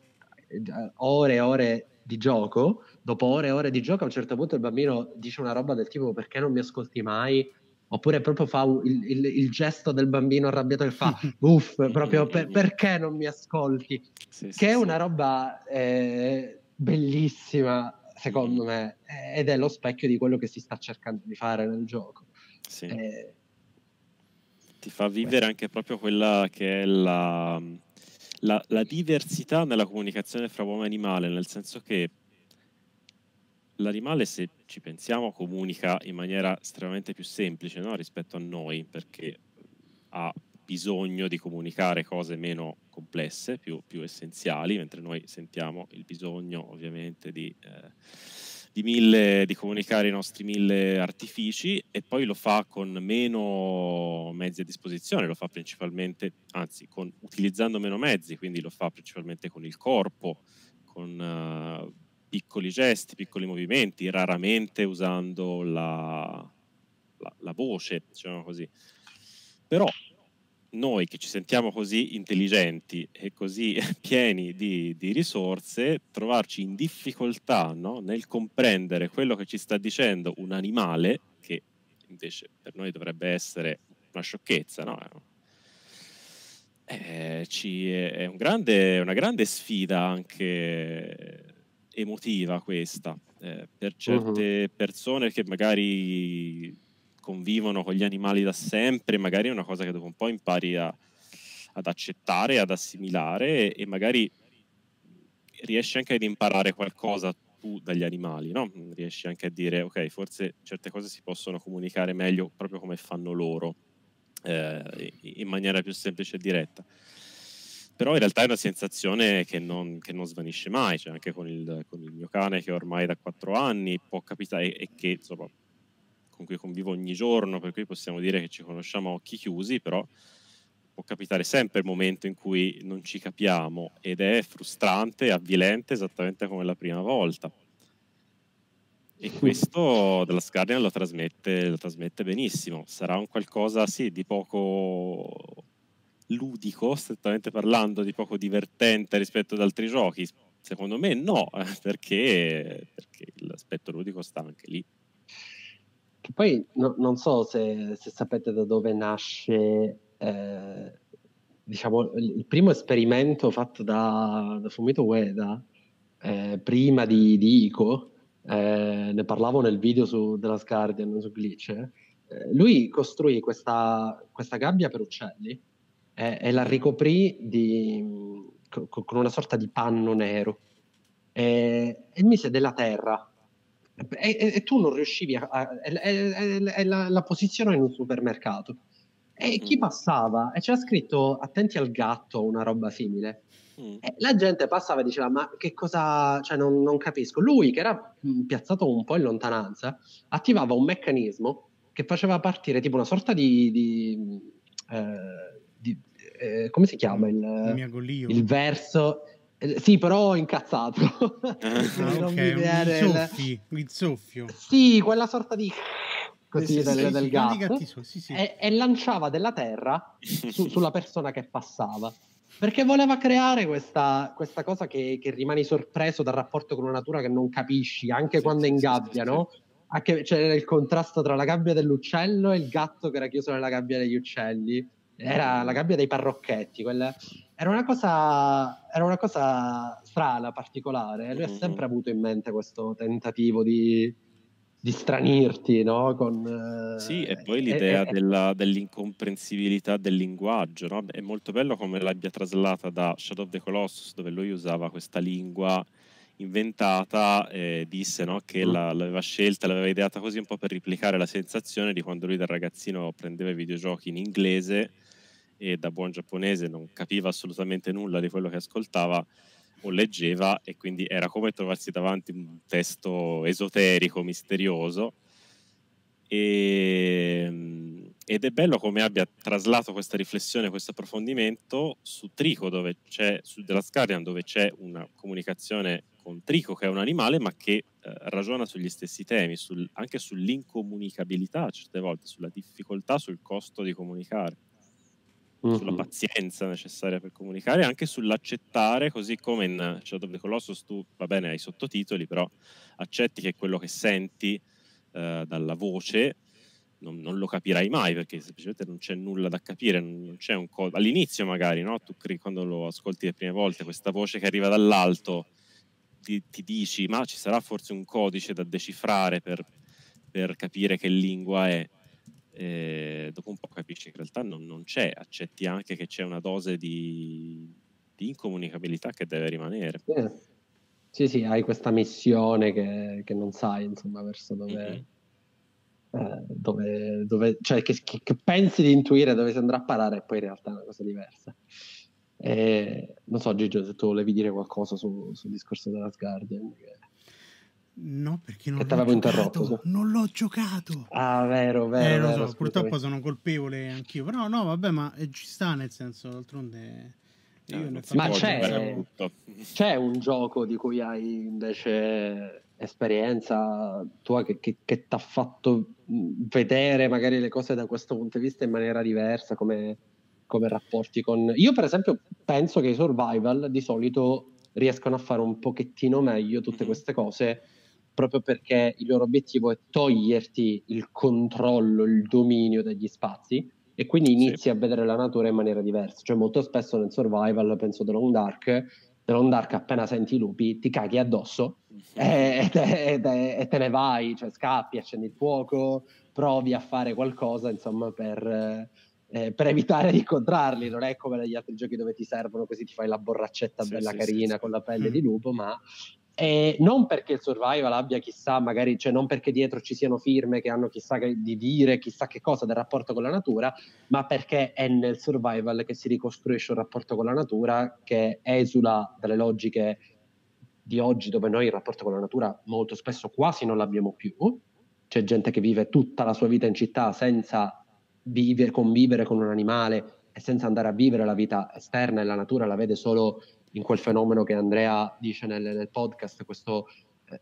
S3: eh, ore e ore di gioco, dopo ore e ore di gioco, a un certo punto il bambino dice una roba del tipo perché non mi ascolti mai? Oppure proprio fa il, il, il gesto del bambino arrabbiato che fa uff, proprio per, perché non mi ascolti? Sì, che sì, è una roba eh, bellissima secondo mm-hmm. me, eh, ed è lo specchio di quello che si sta cercando di fare nel gioco. Sì. Eh,
S2: Ti fa vivere questo. anche proprio quella che è la, la, la diversità nella comunicazione fra uomo e animale, nel senso che l'animale, se ci pensiamo, comunica in maniera estremamente più semplice no? rispetto a noi, perché ha bisogno di comunicare cose meno complesse, più, più, essenziali, mentre noi sentiamo il bisogno ovviamente di, eh, di, mille, di, comunicare i nostri mille artifici e poi lo fa con meno mezzi a disposizione, lo fa principalmente, anzi con, utilizzando meno mezzi, quindi lo fa principalmente con il corpo, con eh, piccoli gesti, piccoli movimenti, raramente usando la, la, la voce, diciamo così. Però noi che ci sentiamo così intelligenti e così pieni di, di risorse, trovarci in difficoltà no? nel comprendere quello che ci sta dicendo un animale, che invece per noi dovrebbe essere una sciocchezza, no? eh, è un grande, una grande sfida anche emotiva questa eh, per certe uh-huh. persone che magari convivono con gli animali da sempre, magari è una cosa che dopo un po' impari a, ad accettare, ad assimilare e, magari riesci anche ad imparare qualcosa tu dagli animali, no? riesci anche a dire ok, forse certe cose si possono comunicare meglio proprio come fanno loro, eh, in maniera più semplice e diretta però in realtà è una sensazione che non, che non svanisce mai, cioè anche con il, con il, mio cane che ormai da quattro anni può capitare e, e che insomma con cui convivo ogni giorno, per cui possiamo dire che ci conosciamo a occhi chiusi, però può capitare sempre il momento in cui non ci capiamo ed è frustrante avvilente esattamente come la prima volta. E questo della Scardian lo trasmette, lo trasmette benissimo. Sarà un qualcosa, sì, di poco ludico, strettamente parlando, di poco divertente rispetto ad altri giochi? Secondo me no, perché, perché l'aspetto ludico sta anche lì
S3: che poi no, non so se, se, sapete da dove nasce eh, diciamo, il primo esperimento fatto da, da Fumito Ueda, eh, prima di, di Ico, eh, ne parlavo nel video su The Last Guardian, su Glitch, eh, lui costruì questa, questa, gabbia per uccelli e la ricoprì di, con una sorta di panno nero e, e mise della terra e, e, e tu non riuscivi a... a è, la, la posizione in un supermercato. E mm. chi passava e c'era scritto attenti al gatto una roba simile. Mm. la gente passava e diceva: Ma che cosa. Cioè, non, non, capisco. Lui, che era mm, piazzato un po' in lontananza, attivava un meccanismo che faceva partire tipo una sorta di. di, eh, di eh, come si chiama il, il, il verso? Eh, sì, però incazzato. Ah, okay. il,
S1: il... il soffio. Sì, quella sorta di così del, sì, del gatto sì, sì. E, e,
S3: lanciava della terra su, sulla persona che passava perché voleva creare questa, questa cosa che, che, rimani sorpreso dal rapporto con una natura che non capisci anche quando è in gabbia no? Anche, c'era il contrasto tra la gabbia dell'uccello e il gatto che era chiuso nella gabbia degli uccelli era la gabbia dei parrocchetti, quella, era, una cosa, era una cosa strana, particolare, lui mm-hmm. ha sempre avuto in mente questo tentativo di,
S2: di stranirti, no? Con, eh, sì, e poi l'idea eh, della, dell'incomprensibilità del linguaggio, no? È molto bello come l'abbia traslata da Shadow of the Colossus, dove lui usava questa lingua inventata, eh, disse no? che mm. la, l'aveva scelta, l'aveva ideata così un po' per replicare la sensazione di quando lui da ragazzino prendeva i videogiochi in inglese e da buon giapponese non capiva assolutamente nulla di quello che ascoltava o leggeva e quindi era come trovarsi davanti un testo esoterico, misterioso e, mm, ed è bello come abbia traslato questa riflessione, questo approfondimento su Trico, dove c'è, su The Last Guardian, dove c'è una comunicazione con Trico, che è un animale, ma che eh, ragiona sugli stessi temi, sul, anche sull'incomunicabilità certe volte, sulla difficoltà, sul costo di comunicare mm-hmm. sulla pazienza necessaria per comunicare, anche sull'accettare, così come in Shadow of the Colossus tu, va bene, hai sottotitoli, però accetti che quello che senti eh, dalla voce non, non, lo capirai mai perché semplicemente non c'è nulla da capire, non, c'è un co- all'inizio magari, no? tu quando lo ascolti le prime volte, questa voce che arriva dall'alto ti, ti dici ma ci sarà forse un codice da decifrare per, per capire che lingua è, eh, dopo un po' capisci che in realtà non, non, c'è, accetti anche che c'è una dose di, di incomunicabilità che deve rimanere.
S3: Eh. Sì, sì, hai questa missione che, che non sai, insomma, verso dove... Mm-hmm. Eh, dove, dove cioè, che, che, che, pensi di intuire dove si andrà a parare e poi in realtà è una cosa diversa. E, eh, non so, Gigio, se tu volevi dire qualcosa su, sul discorso della Guardian. Che...
S1: No, perché non l'ho interrotto. Non l'ho giocato.
S3: Ah, vero, vero. Eh, lo vero, so, purtroppo sono
S1: colpevole anch'io. Però no, vabbè, ma eh, ci sta nel senso, d'altronde. Eh, no, ma c'è,
S3: c'è, un gioco di cui hai invece esperienza tua che, che, che ti ha fatto vedere magari le cose da questo punto di vista in maniera diversa, come, come rapporti con... Io per esempio penso che i survival di solito riescono a fare un pochettino meglio tutte mm-hmm. queste cose proprio perché il loro obiettivo è toglierti il controllo, il dominio degli spazi e quindi inizi sì. a vedere la natura in maniera diversa. Cioè molto spesso nel survival, penso The Long Dark, The Long Dark appena senti i lupi ti caghi addosso e, e, e, e te ne vai, cioè scappi, accendi il fuoco, provi a fare qualcosa, insomma, per... Eh, per evitare di incontrarli, non è come negli altri giochi dove ti servono così ti fai la borraccetta sì, bella sì, carina sì, con la pelle di mm. lupo, ma e eh, non perché il survival abbia chissà, magari, cioè non perché dietro ci siano firme che hanno chissà che, di dire chissà che cosa del rapporto con la natura, ma perché è nel survival che si ricostruisce un rapporto con la natura che esula dalle logiche di oggi, dove noi il rapporto con la natura molto spesso quasi non l'abbiamo più. C'è gente che vive tutta la sua vita in città senza vivere, convivere con un animale e senza andare a vivere la vita esterna e la natura la vede solo in quel fenomeno che Andrea dice nel, nel podcast, questo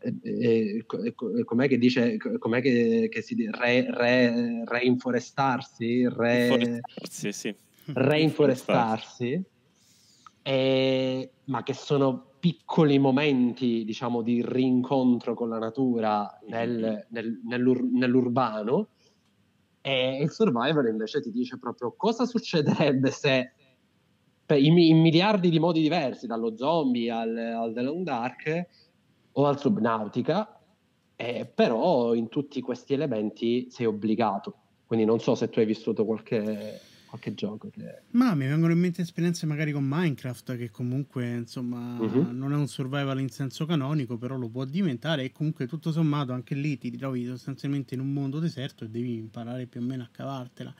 S3: eh, eh, eh, eh com'è che dice com'è che, che si dice re, re, reinforestarsi re,
S2: sì, sì. reinforestarsi
S3: eh, ma che sono piccoli momenti diciamo di rincontro con la natura nel, nel, nell'ur, nell'urbano e il survival invece ti dice proprio cosa succederebbe se in, miliardi di modi diversi, dallo zombie al, al The Long Dark o al Subnautica, eh, però in tutti questi elementi sei obbligato. Quindi non so se tu hai vissuto qualche, qualche gioco. Che...
S1: Ma mi vengono in mente esperienze magari con Minecraft, che comunque insomma uh-huh. non è un survival in senso canonico, però lo può diventare e comunque tutto sommato anche lì ti trovi sostanzialmente in un mondo deserto e devi imparare più o meno a cavartela.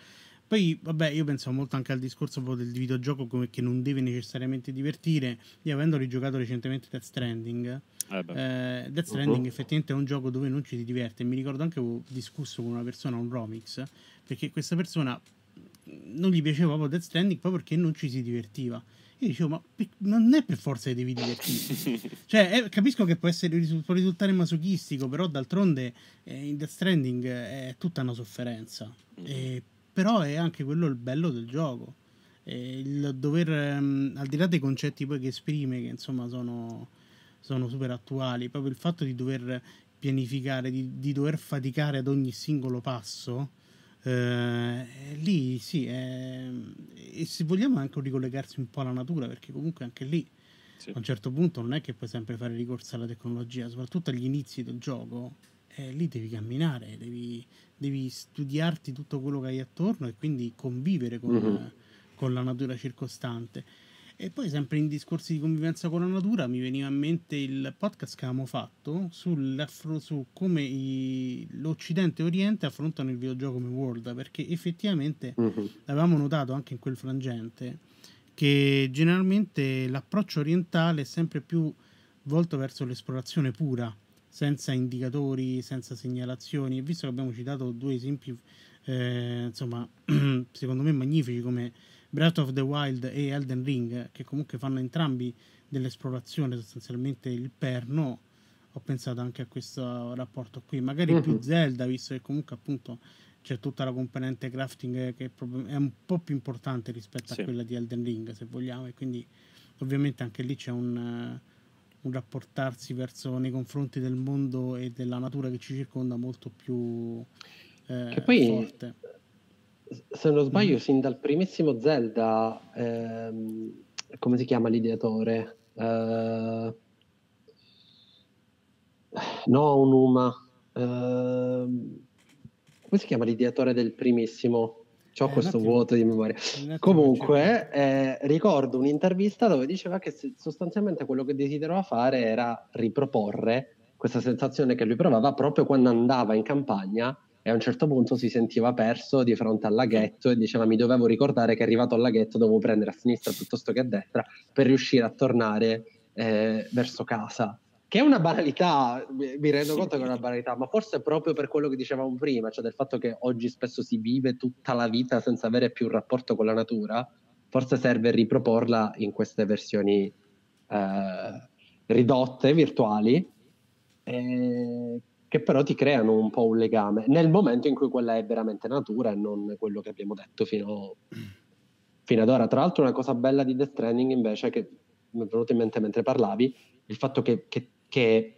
S1: Poi, vabbè, io penso molto anche al discorso del videogioco come che non deve necessariamente divertire. Io avendo rigiocato recentemente Death Stranding, eh eh, Death Stranding uh -huh. effettivamente è un gioco dove non ci si diverte. Mi ricordo anche avevo discusso con una persona, un Romix, perché questa persona mm, non gli piaceva proprio Death Stranding proprio perché non ci si divertiva. Io dicevo, ma non è per forza che devi divertirti. cioè, eh, capisco che può, essere, può, risultare masochistico, però d'altronde eh, in Death Stranding eh, è tutta una sofferenza. Mm. E però è anche quello il bello del gioco. E il dover, ehm, al di là dei concetti poi che esprime, che insomma sono, sono super attuali, proprio il fatto di dover pianificare, di, di dover faticare ad ogni singolo passo, eh, lì sì, eh, e se vogliamo anche ricollegarsi un po' alla natura, perché comunque anche lì sì. a un certo punto non è che puoi sempre fare ricorso alla tecnologia, soprattutto agli inizi del gioco, eh, lì devi camminare, devi devi studiarti tutto quello che hai attorno e quindi convivere con, mm-hmm. con la natura circostante. E poi sempre in discorsi di convivenza con la natura mi veniva in mente il podcast che avevamo fatto su come i, l'Occidente e Oriente affrontano il videogioco come World, perché effettivamente mm-hmm. avevamo notato anche in quel frangente che generalmente l'approccio orientale è sempre più volto verso l'esplorazione pura senza indicatori, senza segnalazioni. E visto che abbiamo citato due esempi, eh, insomma, secondo me magnifici come Breath of the Wild e Elden Ring, che comunque fanno entrambi dell'esplorazione sostanzialmente il perno, ho pensato anche a questo rapporto qui. Magari mm-hmm. più mhm. Zelda, visto che comunque appunto c'è tutta la componente crafting che è un po' più importante rispetto sì. a quella di Elden Ring, se vogliamo, e quindi ovviamente anche lì c'è un un rapportarsi verso, nei confronti del mondo e della natura che ci circonda molto più eh, che poi, forte. Se non sbaglio,
S3: mm. sin dal primissimo Zelda, ehm, come si chiama l'ideatore? Eh, no, Unuma. Eh, come si chiama l'ideatore del primissimo? ho eh, questo vuoto di memoria. Comunque, eh, ricordo un'intervista dove diceva che sostanzialmente quello che desiderava fare era riproporre questa sensazione che lui provava proprio quando andava in campagna e a un certo punto si sentiva perso di fronte al laghetto e diceva mi dovevo ricordare che arrivato al laghetto dovevo prendere a sinistra piuttosto che a destra per riuscire a tornare eh, verso casa che è una banalità, mi rendo sì. conto che è una banalità, ma forse proprio per quello che dicevamo prima, cioè del fatto che oggi spesso si vive tutta la vita senza avere più un rapporto con la natura, forse serve riproporla in queste versioni eh, ridotte, virtuali, eh, che però ti creano un po' un legame, nel momento in cui quella è veramente natura e non quello che abbiamo detto fino, fino ad ora. Tra l'altro una cosa bella di The Stranding invece che mi è venuta in mente mentre parlavi, il fatto che, che che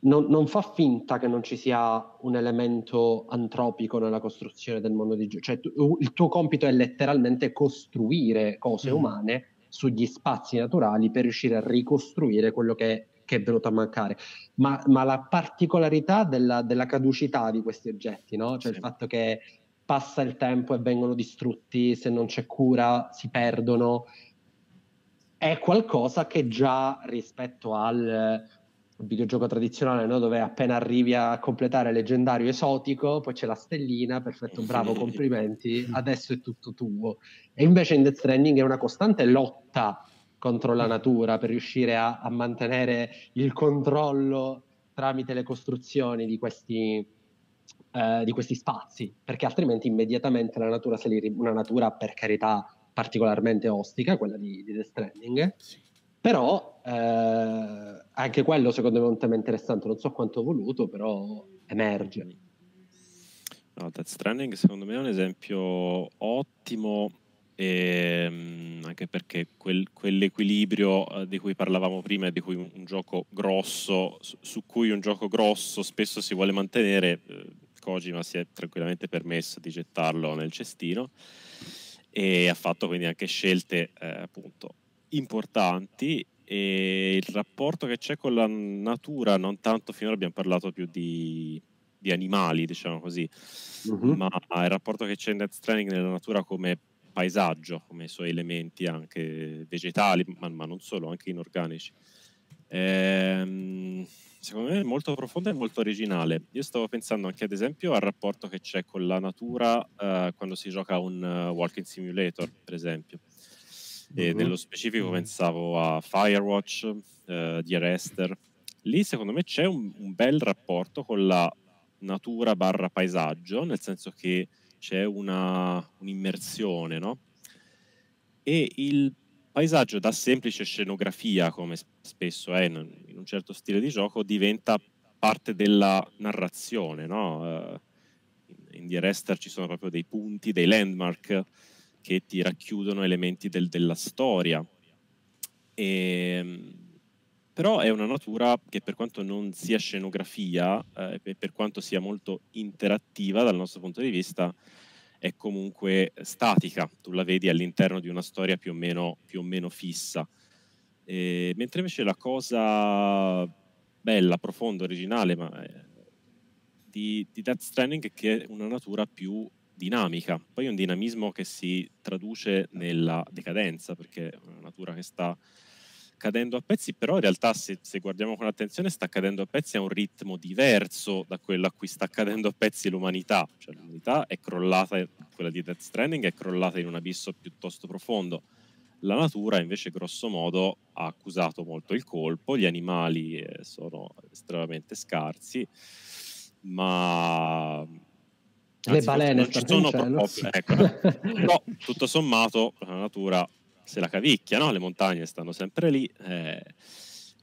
S3: non, non, fa finta che non ci sia un elemento antropico nella costruzione del mondo di gioco. Cioè, tu, il tuo compito è letteralmente costruire cose mm. umane sugli spazi naturali per riuscire a ricostruire quello che, che è venuto a mancare. Ma, ma la particolarità della, della, caducità di questi oggetti, no? cioè sì. il fatto che passa il tempo e vengono distrutti, se non c'è cura si perdono, è qualcosa che già rispetto al un videogioco tradizionale no? dove appena arrivi a completare leggendario esotico, poi c'è la stellina, perfetto, bravo, complimenti, adesso è tutto tuo. E invece in Death Stranding è una costante lotta contro la natura per riuscire a, a mantenere il controllo tramite le costruzioni di questi, eh, di questi spazi, perché altrimenti immediatamente la natura, se li, una natura per carità particolarmente ostica, quella di, di Death Stranding, sì però eh, anche quello secondo me è un tema interessante, non so quanto voluto, però
S2: emerge. No, Death Stranding secondo me è un esempio ottimo e, ehm, anche perché quel, quell'equilibrio eh, di cui parlavamo prima e di cui un, un gioco grosso, su, su, cui un gioco grosso spesso si vuole mantenere, eh, Kojima si è tranquillamente permesso di gettarlo nel cestino e ha fatto quindi anche scelte eh, appunto importanti e il rapporto che c'è con la natura, non tanto finora abbiamo parlato più di, di animali, diciamo così, uh-huh. ma il rapporto che c'è in Death Stranding nella natura come paesaggio, come i suoi elementi anche vegetali, ma, ma non solo, anche inorganici. Ehm, secondo me è molto profondo e molto originale. Io stavo pensando anche ad esempio al rapporto che c'è con la natura eh, quando si gioca un uh, walking simulator, per esempio e uh-huh. nello specifico pensavo a Firewatch eh, di Arrester. Lì secondo me c'è un, un bel rapporto con la natura barra paesaggio, nel senso che c'è una, un'immersione, no? E il paesaggio da semplice scenografia, come spesso è in, un certo stile di gioco, diventa parte della narrazione, no? Eh, in The Rester ci sono proprio dei punti, dei landmark che ti racchiudono elementi del, della storia. E, ehm, però è una natura che per quanto non sia scenografia, eh, per quanto sia molto interattiva dal nostro punto di vista, è comunque statica, tu la vedi all'interno di una storia più o meno, più o meno fissa. E, ehm, mentre invece la cosa bella, profonda, originale ma, eh, di, di Death Stranding è che è una natura più dinamica, poi un dinamismo che si traduce nella decadenza, perché è una natura che sta cadendo a pezzi, però in realtà se, se, guardiamo con attenzione sta cadendo a pezzi a un ritmo diverso da quello a cui sta cadendo a pezzi l'umanità, cioè l'umanità è crollata, quella di Death Stranding è crollata in un abisso piuttosto profondo, la natura invece grosso modo ha accusato molto il colpo, gli animali eh, sono estremamente scarsi, ma Anzi, le balene non ci sono proprio, ecco. però tutto sommato la natura se la cavicchia, no? le montagne stanno sempre lì. Eh.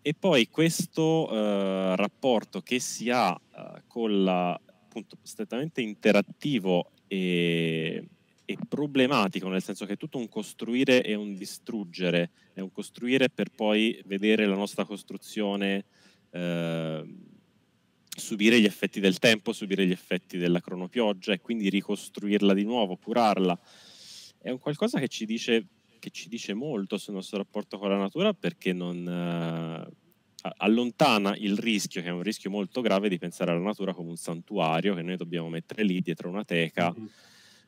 S2: E poi questo eh, rapporto che si ha eh, con la appunto strettamente interattivo e, e, problematico, nel senso che è tutto un costruire e un distruggere, è un costruire per poi vedere la nostra costruzione eh, subire gli effetti del tempo, subire gli effetti della cronopioggia e quindi ricostruirla di nuovo, curarla. È un qualcosa che ci dice, che ci dice molto sul nostro rapporto con la natura perché non, eh, allontana il rischio, che è un rischio molto grave, di pensare alla natura come un santuario che noi dobbiamo mettere lì dietro una teca. Mm-hmm.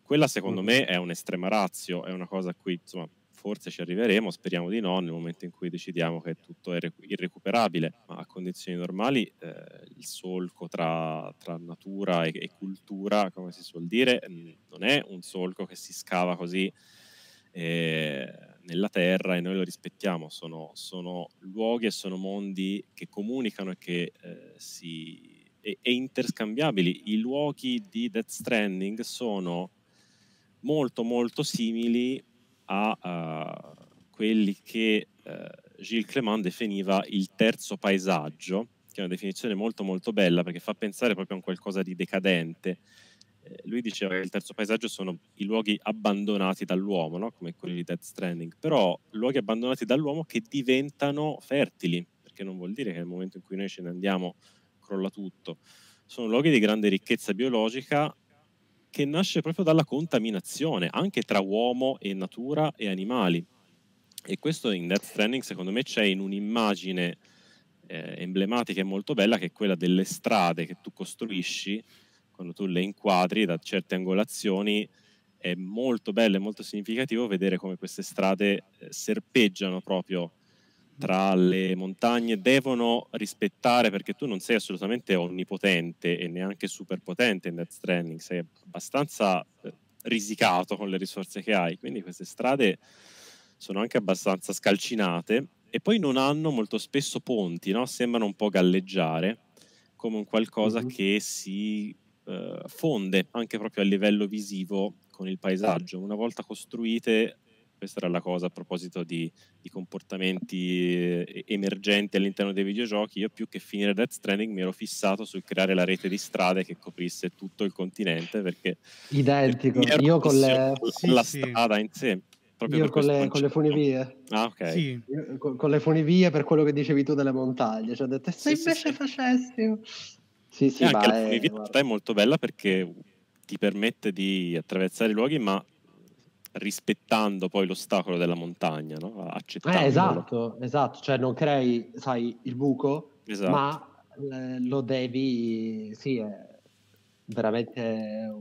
S2: Quella secondo mm-hmm. me è un'estrema razio, è una cosa a cui insomma, forse ci arriveremo, speriamo di no, nel momento in cui decidiamo che tutto è irrecuperabile, ma a condizioni normali eh, il solco tra, tra natura e, e, cultura, come si suol dire, mm, non è un solco che si scava così eh, nella terra e noi lo rispettiamo, sono, sono, luoghi e sono mondi che comunicano e che eh, si... E, e interscambiabili. I luoghi di Death Stranding sono molto molto simili a eh, quelli che eh, Gilles Clément definiva il terzo paesaggio, che è una definizione molto molto bella perché fa pensare proprio a un qualcosa di decadente. Eh, lui diceva che il terzo paesaggio sono i luoghi abbandonati dall'uomo, no? come quelli di Death Stranding, però luoghi abbandonati dall'uomo che diventano fertili, perché non vuol dire che nel momento in cui noi ce ne andiamo crolla tutto. Sono luoghi di grande ricchezza biologica che nasce proprio dalla contaminazione, anche tra uomo e natura e animali. E questo in Death Stranding secondo me c'è in un'immagine eh, emblematica e molto bella che è quella delle strade che tu costruisci quando tu le inquadri da certe angolazioni è molto bello e molto significativo vedere come queste strade eh, serpeggiano proprio tra le montagne devono rispettare perché tu non sei assolutamente onnipotente e neanche superpotente in Death Stranding, sei abbastanza eh, risicato con le risorse che hai, quindi queste strade sono anche abbastanza scalcinate e poi non hanno molto spesso ponti, no? sembrano un po' galleggiare come un qualcosa mm-hmm. che si eh, fonde anche proprio a livello visivo con il paesaggio. Una volta costruite questa era la cosa a proposito di, di comportamenti eh, emergenti all'interno dei videogiochi. Io più che finire Death Stranding mi ero fissato sul creare la rete di strade che coprisse tutto il continente perché... Identico, io con le... La sì, strada sì. in sé proprio io con le, con, le, funivie. Ah, ok. Sì.
S3: Con, con, le funivie per quello che dicevi tu delle montagne. Cioè, ho detto, se sì,
S1: invece sì. facessimo...
S2: Sì,
S3: sì, e anche la funivia in realtà
S2: è molto bella perché ti permette di attraversare i luoghi, ma rispettando poi l'ostacolo della montagna, no? accettando. Eh, esatto,
S3: esatto, cioè non crei, sai, il buco,
S2: esatto. ma
S3: eh, lo devi, sì, è veramente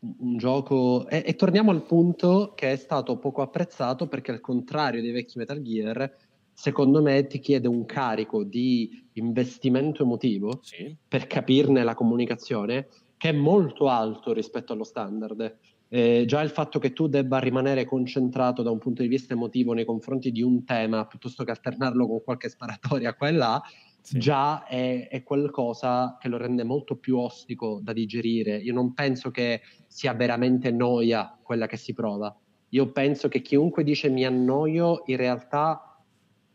S3: un gioco... E, e torniamo al punto che è stato poco apprezzato perché al contrario dei vecchi Metal Gear, secondo me ti chiede un carico di investimento emotivo sì. per capirne la comunicazione che è molto alto rispetto allo standard eh, già il fatto che tu debba rimanere concentrato da un punto di vista emotivo nei confronti di un tema piuttosto che alternarlo con qualche sparatoria qua e là, sì. già è, è, qualcosa che lo rende molto più ostico da digerire. Io non penso che sia veramente noia quella che si prova. Io penso che chiunque dice mi annoio, in realtà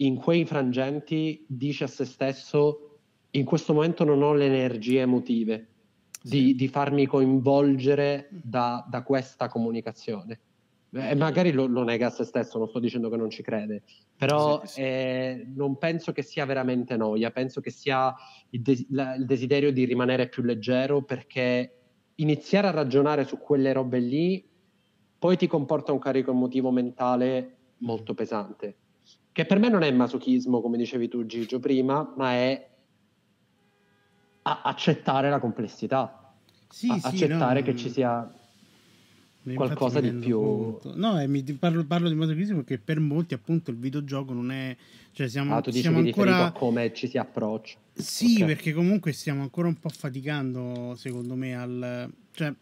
S3: in quei frangenti dice a se stesso in questo momento non ho le energie emotive di, di farmi coinvolgere da, da questa comunicazione. Eh, magari lo, lo, nega a se stesso, non sto dicendo che non ci crede, però sì, sì. Eh, non penso che sia veramente noia, penso che sia il, des- la, il, desiderio di rimanere più leggero perché iniziare a ragionare su quelle robe lì poi ti comporta un carico emotivo mentale molto pesante, che per me non è masochismo, come dicevi tu Gigio prima, ma è a- accettare la complessità,
S1: sì, a- sì, accettare no, che eh, ci sia qualcosa di più. Conto. No, mi parlo, parlo, di modo critico perché per molti appunto il videogioco non è... Cioè siamo, ah, tu dici siamo ancora... a
S3: come ci si approccia.
S1: Sì, okay. perché comunque stiamo ancora un po' faticando, secondo me, al... Cioè,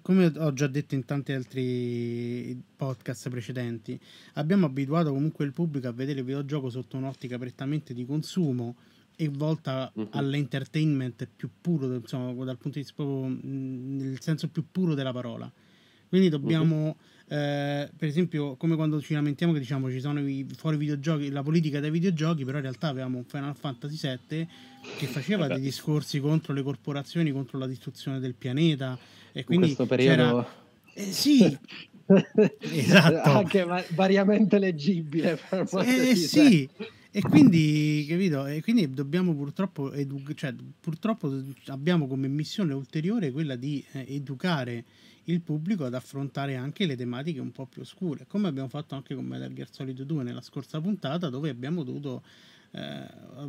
S1: come ho già detto in tanti altri podcast precedenti, abbiamo abituato comunque il pubblico a vedere il videogioco sotto un'ottica prettamente di consumo è volta mm-hmm. all'entertainment più puro, insomma, dal punto di vista proprio nel senso più puro della parola. Quindi dobbiamo, mm-hmm. eh, per esempio, come quando ci lamentiamo che diciamo ci sono i, fuori videogiochi, la politica dei videogiochi, però in realtà avevamo un Final Fantasy VII che faceva dei esatto. discorsi contro le corporazioni, contro la distruzione del pianeta. E quindi In questo periodo... Eh, sì, esatto. anche variamente leggibile. Per eh, sì. Te. E quindi, capito? E quindi dobbiamo purtroppo, edu- cioè, purtroppo abbiamo come missione ulteriore quella di eh, educare il pubblico ad affrontare anche le tematiche un po' più oscure, come abbiamo fatto anche con Metal Gear Solid 2 nella scorsa puntata, dove abbiamo dovuto eh,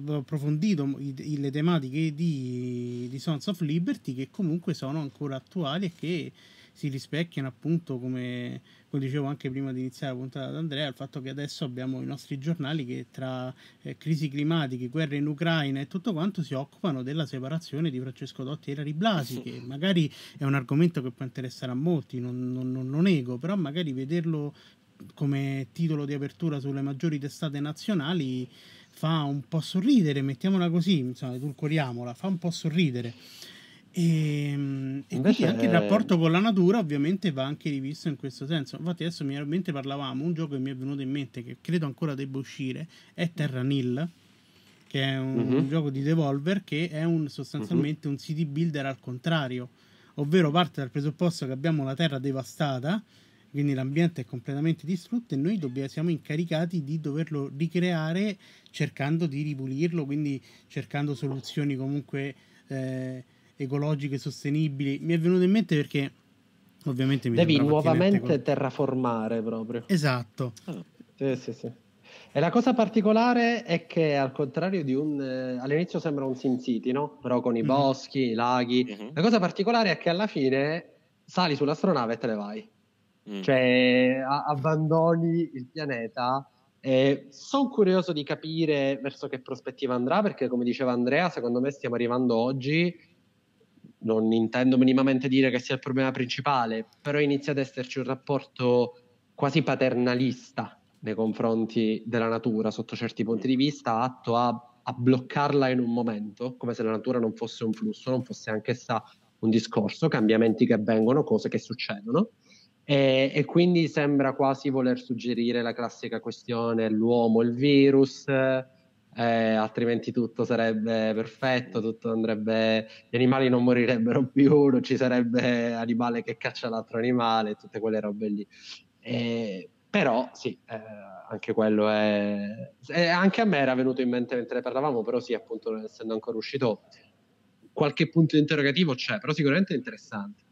S1: approfondito le tematiche di, di Sons of Liberty che comunque sono ancora attuali e che si rispecchiano appunto come come dicevo anche prima di iniziare la puntata ad Andrea, il fatto che adesso abbiamo i nostri giornali che tra eh, crisi climatiche, guerre in Ucraina e tutto quanto si occupano della separazione di Francesco Dotti e Rari Blasi, che magari è un argomento che può interessare a molti, non, non, non lo nego, però magari vederlo come titolo di apertura sulle maggiori testate nazionali fa un po' sorridere, mettiamola così, insomma, edulcoriamola, fa un po' sorridere. E, ehm, e quindi anche il eh, rapporto con la natura ovviamente va anche rivisto in questo senso. Infatti adesso mi, mentre parlavamo, un gioco che mi è venuto in mente, che credo ancora debba uscire, è Terra Nil, che è un, mm-hmm. un gioco di Devolver che è un, sostanzialmente mm-hmm. un city builder al contrario, ovvero parte dal presupposto che abbiamo la terra devastata, quindi l'ambiente è completamente distrutto e noi dobbiamo, siamo incaricati di doverlo ricreare cercando di ripulirlo, quindi cercando soluzioni comunque... Eh, ecologiche sostenibili. Mi è venuto in mente perché ovviamente mi devi nuovamente con...
S3: terraformare proprio. Esatto. Ah, sì, sì, sì. E la cosa particolare è che al contrario di un... Eh, all'inizio sembra un Sin City, no? Però con i mm-hmm. boschi, i laghi. Mm-hmm. La cosa particolare è che alla fine sali sull'astronave e te ne vai. Mm. Cioè a- abbandoni il pianeta. sono curioso di capire verso che prospettiva andrà perché come diceva Andrea, secondo me stiamo arrivando oggi non intendo minimamente dire che sia il problema principale, però inizia ad esserci un rapporto quasi paternalista nei confronti della natura sotto certi punti di vista, atto a, a bloccarla in un momento, come se la natura non fosse un flusso, non fosse anch'essa un discorso, cambiamenti che avvengono, cose che succedono. E, e, quindi sembra quasi voler suggerire la classica questione l'uomo, il virus, eh, eh, altrimenti tutto sarebbe perfetto, tutto andrebbe, gli animali non morirebbero più, non ci sarebbe animale che caccia l'altro animale, tutte quelle robe lì. Eh, però sì, eh, anche quello è... anche a me era venuto in mente mentre parlavamo, però sì, appunto, non essendo ancora uscito, qualche punto interrogativo c'è, però sicuramente è interessante.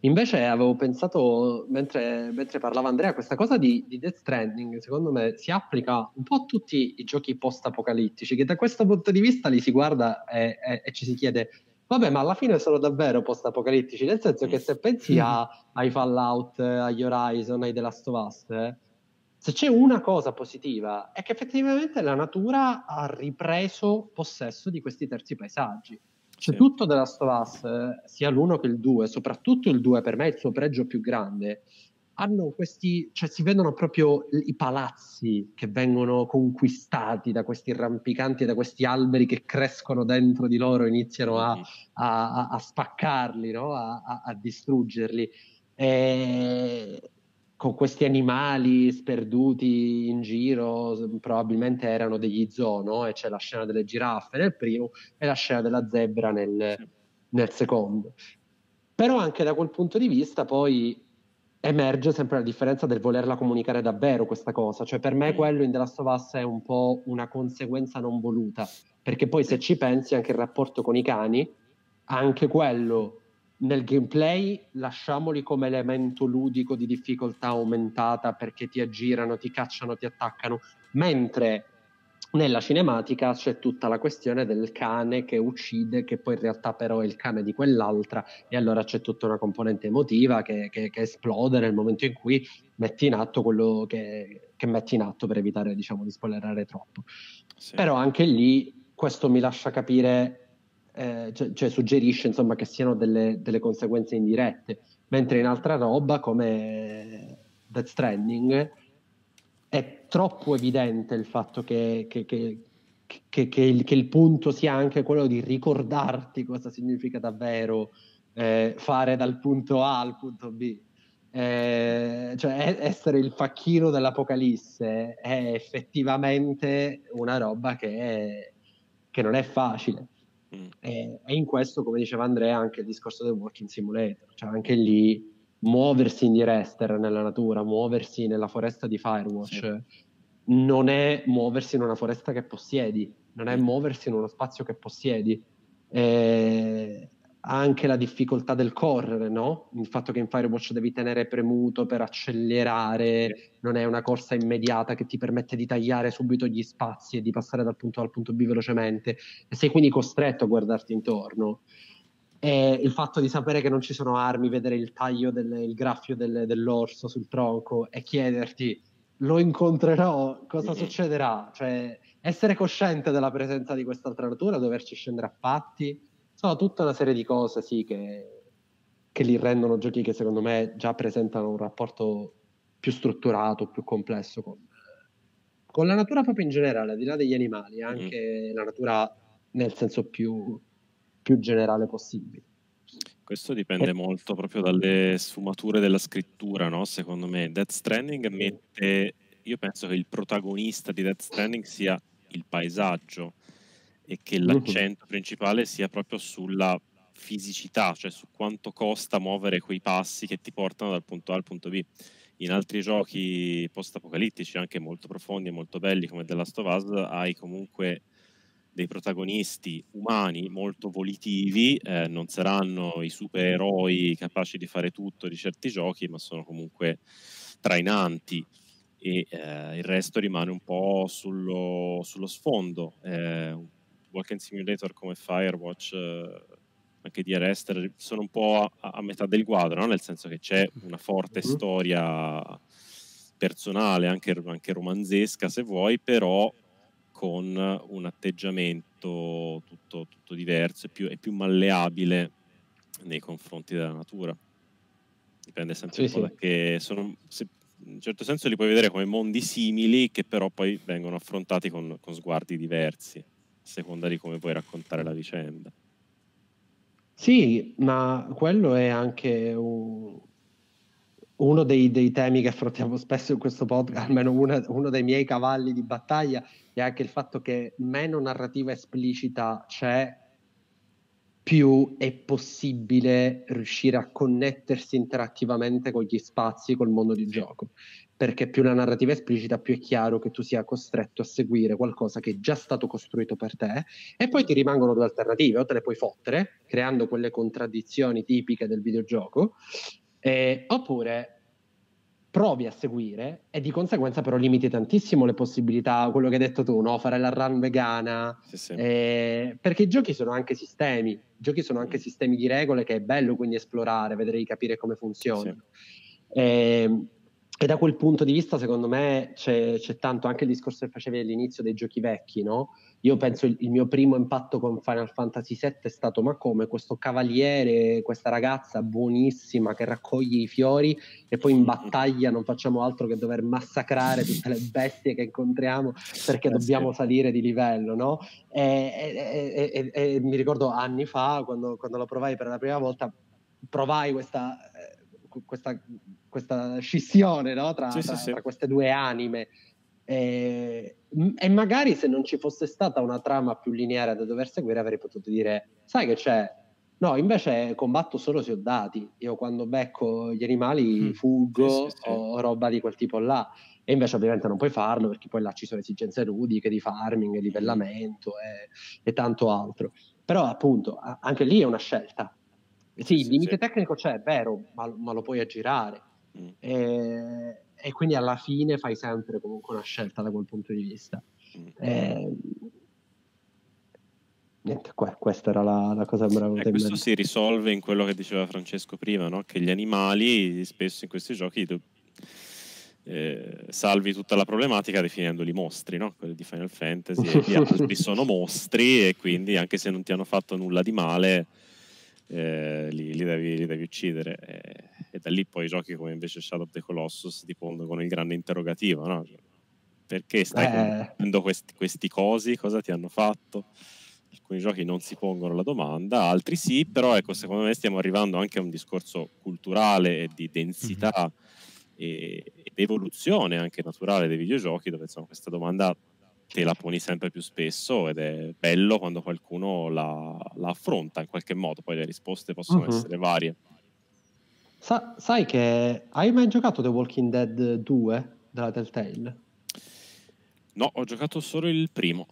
S3: Invece avevo pensato, mentre, mentre parlava Andrea, questa cosa di, di Death Stranding, secondo me, si applica un po' a tutti i giochi post-apocalittici, che da questo punto di vista li si guarda e, e, e ci si chiede Vabbè, ma alla fine sono davvero post-apocalittici, nel senso che se pensi a, ai Fallout, agli Horizon, ai The Last of Us, eh, se c'è una cosa positiva è che effettivamente la natura ha ripreso possesso di questi terzi paesaggi. Cioè, sì. tutto The Last of Us, sia l'1 che il 2, soprattutto il 2 per me è il suo pregio più grande, hanno questi, cioè si vedono proprio i palazzi che vengono conquistati da questi rampicanti, da questi alberi che crescono dentro di loro, iniziano a, a, a spaccarli, no? a, a, distruggerli. E con questi animali sperduti in giro, probabilmente erano degli zoo, no? E c'è la scena delle giraffe nel primo e la scena della zebra nel, nel secondo. Però anche da quel punto di vista poi emerge sempre la differenza del volerla comunicare davvero questa cosa, cioè per me mm. quello in The Last of Us è un po' una conseguenza non voluta, perché poi se ci pensi anche il rapporto con i cani, anche quello nel gameplay lasciamoli come elemento ludico di difficoltà aumentata perché ti aggirano, ti cacciano, ti attaccano, mentre nella cinematica c'è tutta la questione del cane che uccide, che poi in realtà però è il cane di quell'altra, e allora c'è tutta una componente emotiva che, che, che esplode nel momento in cui metti in atto quello che, che metti in atto per evitare diciamo, di spoilerare troppo. Sì. Però anche lì questo mi lascia capire eh, cioè, cioè, suggerisce insomma, che siano delle, delle, conseguenze indirette, mentre in altra roba come Death Stranding è troppo evidente il fatto che, che, che, che il, il, punto sia anche quello di ricordarti cosa significa davvero eh, fare dal punto A al punto B. Eh, cioè essere il facchino dell'Apocalisse è effettivamente una roba che, è, che non è facile. Mm. E, e, in questo, come diceva Andrea, anche il discorso del walking simulator, cioè anche lì muoversi in direster nella natura, muoversi nella foresta di Firewatch, sì. non è muoversi in una foresta che possiedi, non è mm. muoversi in uno spazio che possiedi. E, anche la difficoltà del correre, no? Il fatto che in Firewatch devi tenere premuto per accelerare, non è una corsa immediata che ti permette di tagliare subito gli spazi e di passare dal punto A al punto B velocemente, e sei quindi costretto a guardarti intorno. E il fatto di sapere che non ci sono armi, vedere il taglio, del, il graffio del, dell'orso sul tronco e chiederti lo incontrerò, cosa succederà? Cioè, essere cosciente della presenza di quest'altra natura, doverci scendere a patti sono tutta una serie di cose, sì, che, che li rendono giochi che secondo me già presentano un rapporto più strutturato, più complesso con, con la natura proprio in generale, al di là degli animali, mm-hmm. anche mm. la natura nel senso più, più generale possibile.
S2: Questo dipende eh. molto proprio dalle sfumature della scrittura, no? secondo me. Death Stranding mette, io penso che il protagonista di Death Stranding sia il paesaggio, e che mhm. l'accento principale sia proprio sulla fisicità, cioè su quanto costa muovere quei passi che ti portano dal punto A al punto B. In altri giochi post-apocalittici, anche molto profondi e molto belli come The Last of Us, hai comunque dei protagonisti umani molto volitivi, eh, non saranno i supereroi capaci di fare tutto di certi giochi, ma sono comunque trainanti e eh, il resto rimane un po' sullo, sullo sfondo, eh, Walking Simulator come Firewatch, eh, anche di Arrester, eh, sono un po' a, a metà del quadro, no? nel senso che c'è mhm. una forte mm-hmm. storia personale, anche, anche romanzesca se vuoi, però con un atteggiamento tutto, tutto diverso e più, più, malleabile nei confronti della natura. Dipende sempre sì, un po' sì. da che sono, se, in un certo senso li puoi vedere come mondi simili che però poi vengono affrontati con, con sguardi diversi seconda di come puoi raccontare la vicenda.
S3: Sì, ma quello è anche un, uno dei, dei, temi che affrontiamo spesso in questo podcast, almeno una, uno dei miei cavalli di battaglia, è anche il fatto che meno narrativa esplicita c'è, più è possibile riuscire a connettersi interattivamente con gli spazi, col mondo di gioco perché più la narrativa è esplicita, più è chiaro che tu sia costretto a seguire qualcosa che è già stato costruito per te e poi ti rimangono due alternative, o te le puoi fottere, creando quelle contraddizioni tipiche del videogioco, eh, oppure provi a seguire e di conseguenza però limiti tantissimo le possibilità, quello che hai detto tu, no? fare la run vegana, sì, sì. Eh, perché i giochi sono anche sistemi, i giochi sono anche sistemi di regole che è bello quindi esplorare, vedere di capire come funzionano. Sì. Eh, e da quel punto di vista, secondo me, c'è, c'è, tanto anche il discorso che facevi all'inizio dei giochi vecchi, no? Io penso il, il mio primo impatto con Final Fantasy VII è stato: ma come questo cavaliere, questa ragazza buonissima che raccoglie i fiori e poi in battaglia non facciamo altro che dover massacrare tutte le bestie che incontriamo perché eh, dobbiamo salire di livello, no? E, e, e, e mi ricordo anni fa, quando, quando, lo provai per la prima volta, provai questa, eh, questa questa scissione no? tra, sì, tra, sì, tra sì. queste due anime. E, mm, e, magari se non ci fosse stata una trama più lineare da dover seguire, avrei potuto dire: Sai che c'è? No, invece combatto solo se ho dati. Io quando becco gli animali mm. fuggo o roba di quel tipo là. E invece ovviamente non puoi farlo perché poi là ci sono esigenze ludiche di farming, livellamento e, e tanto altro. Però appunto anche lì è una scelta, sì, il limite sì, sì. tecnico c'è, è vero, ma, ma, lo puoi aggirare. Mm. E, e, quindi alla fine fai sempre comunque una scelta da quel punto di vista. Mm. E, eh, niente, qua, questa era la, la cosa brava. Eh, questo si
S2: risolve in quello che diceva Francesco prima, no? che gli animali spesso in questi giochi do- eh, salvi tutta la problematica definendoli mostri, no? quelli di Final Fantasy e di altri sono mostri e quindi anche se non ti hanno fatto nulla di male eh, li, li, devi, li, devi, uccidere. E, e, da lì poi giochi come invece Shadow of the Colossus ti pongono con il grande interrogativo, no? Cioè, perché stai facendo eh. questi, questi cosi? Cosa ti hanno fatto? Alcuni giochi non si pongono la domanda, altri sì, però ecco, secondo me stiamo arrivando anche a un discorso culturale e di densità mm-hmm. e, ed evoluzione anche naturale dei videogiochi, dove insomma, questa domanda te la poni sempre più spesso ed è bello quando qualcuno la, la affronta in qualche modo, poi le risposte possono uh-huh. essere varie.
S3: Sa- sai che hai mai giocato The Walking Dead 2 della Telltale?
S2: No, ho giocato solo il primo.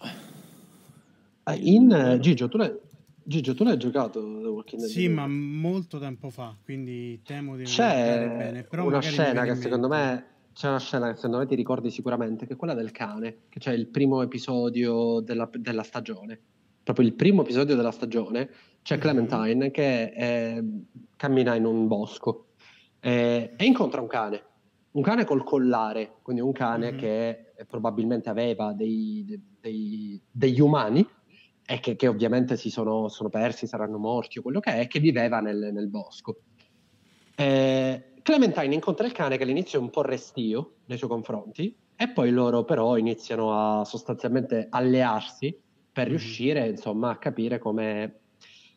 S3: Eh, in eh, Gigio, tu l'hai, Gigio, tu l'hai giocato The Walking Dead? Sì, ma
S1: molto tempo fa, quindi temo di C'è bene. Però una scena che secondo
S3: me c'è una scena che secondo me ti ricordi sicuramente, che è quella del cane, che c'è il primo episodio della, della stagione. Proprio il primo episodio della stagione c'è mhm. Clementine che eh, cammina in un bosco eh, e incontra un cane. Un cane col collare, quindi un cane mm-hmm. che probabilmente aveva dei, dei, degli umani e che, che ovviamente si sono, sono, persi, saranno morti o quello che è, che viveva nel, nel bosco. Eh, Clementine incontra il cane che all'inizio è un po' restio nei suoi confronti e poi loro però iniziano a sostanzialmente allearsi per mm-hmm. riuscire insomma a capire come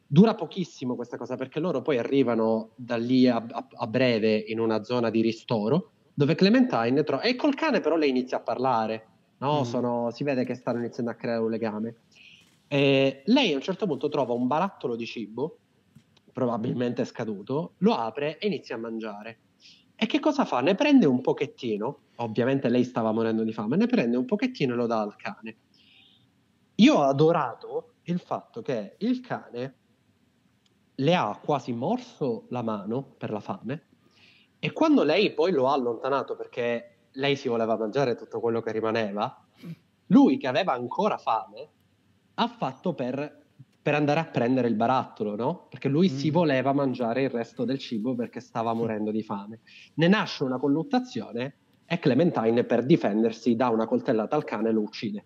S3: dura pochissimo questa cosa perché loro poi arrivano da lì a, a, a breve in una zona di ristoro dove Clementine trova e col cane però lei inizia a parlare no? Mm. Sono, si vede che stanno iniziando a creare un legame e lei a un certo punto trova un barattolo di cibo probabilmente scaduto, lo apre e inizia a mangiare. E che cosa fa? Ne prende un pochettino, ovviamente lei stava morendo di fame, ne prende un pochettino e lo dà al cane. Io ho adorato il fatto che il cane le ha quasi morso la mano per la fame e quando lei poi lo ha allontanato perché lei si voleva mangiare tutto quello che rimaneva, lui che aveva ancora fame ha fatto per per andare a prendere il barattolo, no? Perché lui mm. si voleva mangiare il resto del cibo perché stava morendo di fame. Ne nasce una colluttazione e Clementine per difendersi dà una coltellata al cane e lo uccide.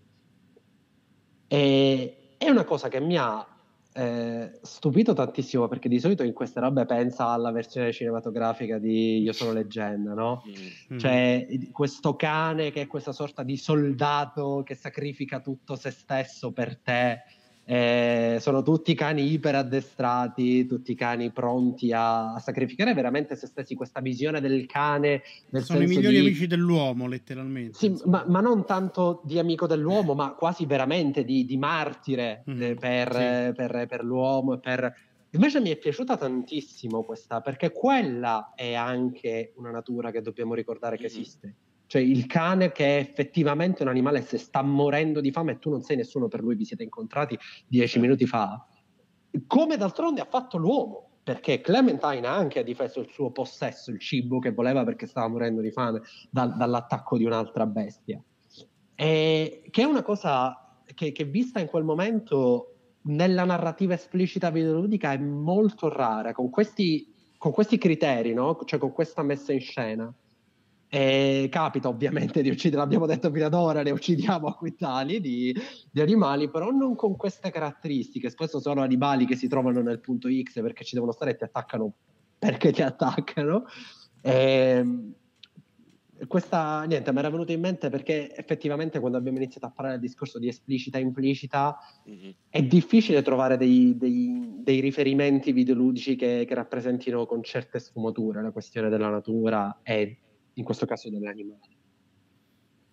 S3: E è una cosa che mi ha eh, stupito tantissimo perché di solito in queste robe pensa alla versione cinematografica di Io sono leggenda, no? Mm. Cioè questo cane che è questa sorta di soldato che sacrifica tutto se stesso per te eh, sono tutti cani iperaddestrati, tutti cani pronti a, a, sacrificare veramente se stessi. Questa visione del cane. Nel sono i migliori di... amici dell'uomo, letteralmente. Sì, ma, ma, non tanto di amico dell'uomo, ma quasi veramente di, di martire mm eh, per, sì. eh, per, per, l'uomo e per. Invece mi è piaciuta tantissimo questa, perché quella è anche una natura che dobbiamo ricordare che mm. esiste cioè il cane che è effettivamente un animale se sta morendo di fame e tu non sei nessuno per lui, vi siete incontrati dieci minuti fa, come d'altronde ha fatto l'uomo. Perché Clementine anche ha difeso il suo possesso, il cibo che voleva perché stava morendo di fame dal, dall'attacco di un'altra bestia. E, che è una cosa che, che vista in quel momento nella narrativa esplicita videoludica è molto rara, con questi, con questi criteri, no? cioè con questa messa in scena. E capita ovviamente di uccidere, l'abbiamo detto fino ad ora, ne uccidiamo a quintali di, di, animali, però non con queste caratteristiche. Spesso sono animali che si trovano nel punto X perché ci devono stare e ti attaccano perché ti attaccano. E ehm, questa, niente, mi era venuta in mente perché effettivamente quando abbiamo iniziato a parlare del discorso di esplicita e implicita mm-hmm. è difficile trovare dei, dei, dei riferimenti videoludici che, che rappresentino con certe sfumature la questione della natura e in questo caso dall'animale.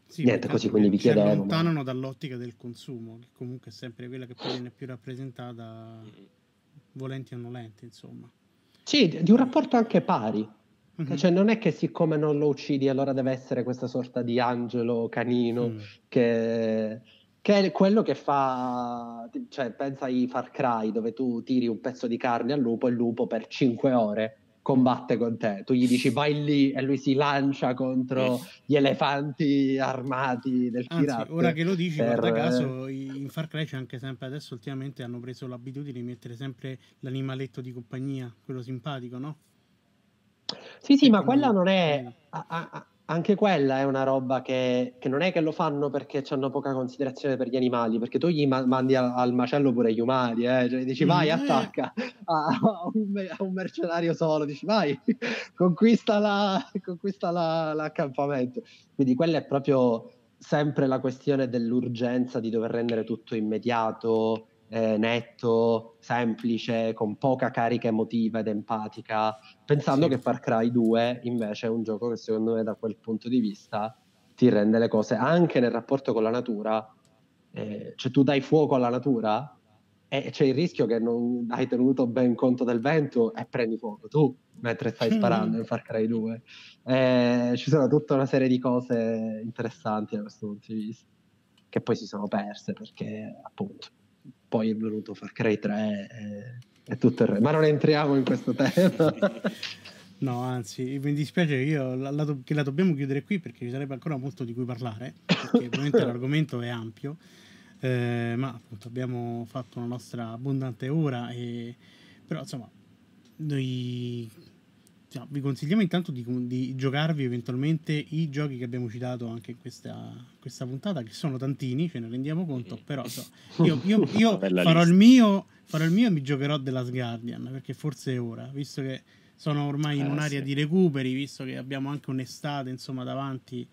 S1: Sì, Niente, così quindi vi chiedo. Si allontanano ma... dall'ottica del consumo, che comunque è sempre quella che poi viene più rappresentata, volenti o nolenti, insomma.
S3: Sì, di un rapporto anche pari. Mm-hmm. Cioè, non è che siccome non lo uccidi, allora deve essere questa sorta di angelo canino mm. che, che, è quello che fa. Cioè, pensa ai Far Cry dove tu tiri un pezzo di carne al lupo e il lupo per 5 ore combatte con te. Tu gli dici vai lì e lui si lancia contro eh. gli elefanti armati del Kirat. Ora che lo dici, per... guarda caso,
S1: in Far Cry c'è anche sempre adesso ultimamente hanno preso l'abitudine di mettere sempre l'animaletto di compagnia, quello simpatico, no?
S3: Sì, sì, e ma quindi... quella non è... Eh. A, a, anche quella è una roba che, che, non è che lo fanno perché hanno poca considerazione per gli animali, perché tu gli ma- mandi al, al, macello pure gli umani, eh? cioè, dici vai mm-hmm. attacca a, a, un, a, un, mercenario solo, dici vai conquista, la, conquista la, l'accampamento. Quindi quella è proprio sempre la questione dell'urgenza di dover rendere tutto immediato, eh, netto, semplice, con poca carica emotiva ed empatica. Pensando sì. che Far Cry 2 invece è un gioco che secondo me da quel punto di vista ti rende le cose anche nel rapporto con la natura, eh, cioè tu dai fuoco alla natura e c'è il rischio che non hai tenuto ben conto del vento e prendi fuoco tu mentre stai mm. sparando in Far Cry 2. Eh, ci sono tutta una serie di cose interessanti da questo punto di vista, che poi si sono perse perché appunto poi è venuto Far Cry 3. E eh, è tutto il re. Ma non entriamo
S1: in questo tema. No, anzi, mi dispiace io la, la, che la dobbiamo chiudere qui perché ci sarebbe ancora molto di cui parlare, perché ovviamente l'argomento è ampio, eh, ma appunto abbiamo fatto una nostra abbondante ora, e, però insomma, noi no, cioè, vi consigliamo intanto di, di, giocarvi eventualmente i giochi che abbiamo citato anche in questa, questa puntata, che sono tantini, ce ne rendiamo conto, mm. però insomma, io, io, io farò lista. il mio farò il mio e mi giocherò della Guardian perché forse è ora, visto che sono ormai eh, in un'area sì. di recuperi, visto che abbiamo anche un'estate insomma davanti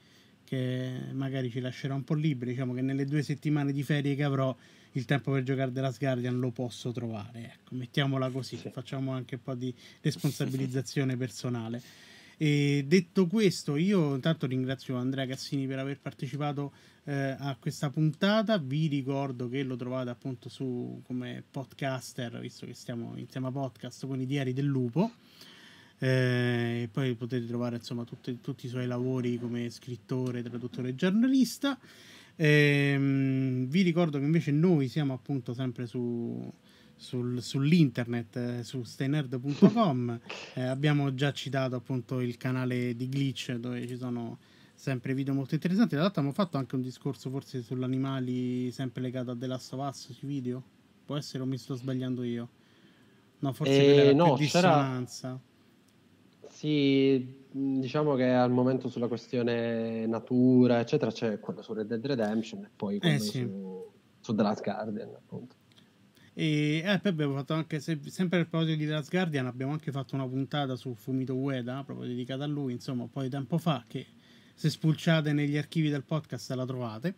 S1: che magari ci lascerà un po' liberi, diciamo che nelle due settimane di ferie che avrò il tempo per giocare della Guardian lo posso trovare, ecco, mettiamola così, sì. facciamo anche un po' di responsabilizzazione personale. E detto questo, io intanto ringrazio Andrea Cassini per aver partecipato eh, a questa puntata. Vi ricordo che lo trovate appunto su come podcaster, visto che stiamo insieme a podcast con i diari del lupo. Eh, e poi potete trovare insomma tutti, tutti i suoi lavori come scrittore, traduttore e giornalista. Ehm, vi ricordo che invece noi siamo appunto sempre su sul, sull'internet, eh, su stainerd.com. eh, abbiamo già citato appunto il canale di Glitch dove ci sono sempre video molto interessanti. Tra l'altro abbiamo fatto anche un discorso forse sull'animali sempre legato a The Last of Us sui video. Può essere o mi sto sbagliando io? No, forse eh, quella era no, più dissonanza.
S3: Sì, diciamo che al momento sulla questione natura, eccetera, c'è quello su Red Dead Redemption e poi eh, quello eh sì. su, su The Last Guardian, appunto.
S1: E eh, poi abbiamo fatto anche, se, sempre a proposito di The Last Guardian, abbiamo anche fatto una puntata su Fumito Ueda, proprio dedicata a lui, insomma, un po' di tempo fa, che se spulciate negli archivi del podcast la trovate.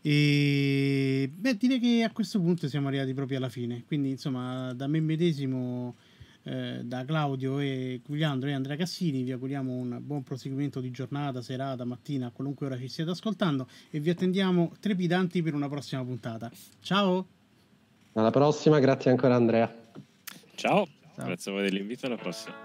S1: E beh, direi che a questo punto siamo arrivati proprio alla fine. Quindi, insomma, da me medesimo, eh, da Claudio e Gugliandro e Andrea Cassini, vi auguriamo un buon proseguimento di giornata, serata, mattina, a qualunque ora ci stiate ascoltando. E vi attendiamo trepidanti per una prossima puntata. Ciao!
S3: Alla prossima, grazie ancora Andrea. Ciao, Ciao.
S2: grazie a voi dell'invito, alla prossima.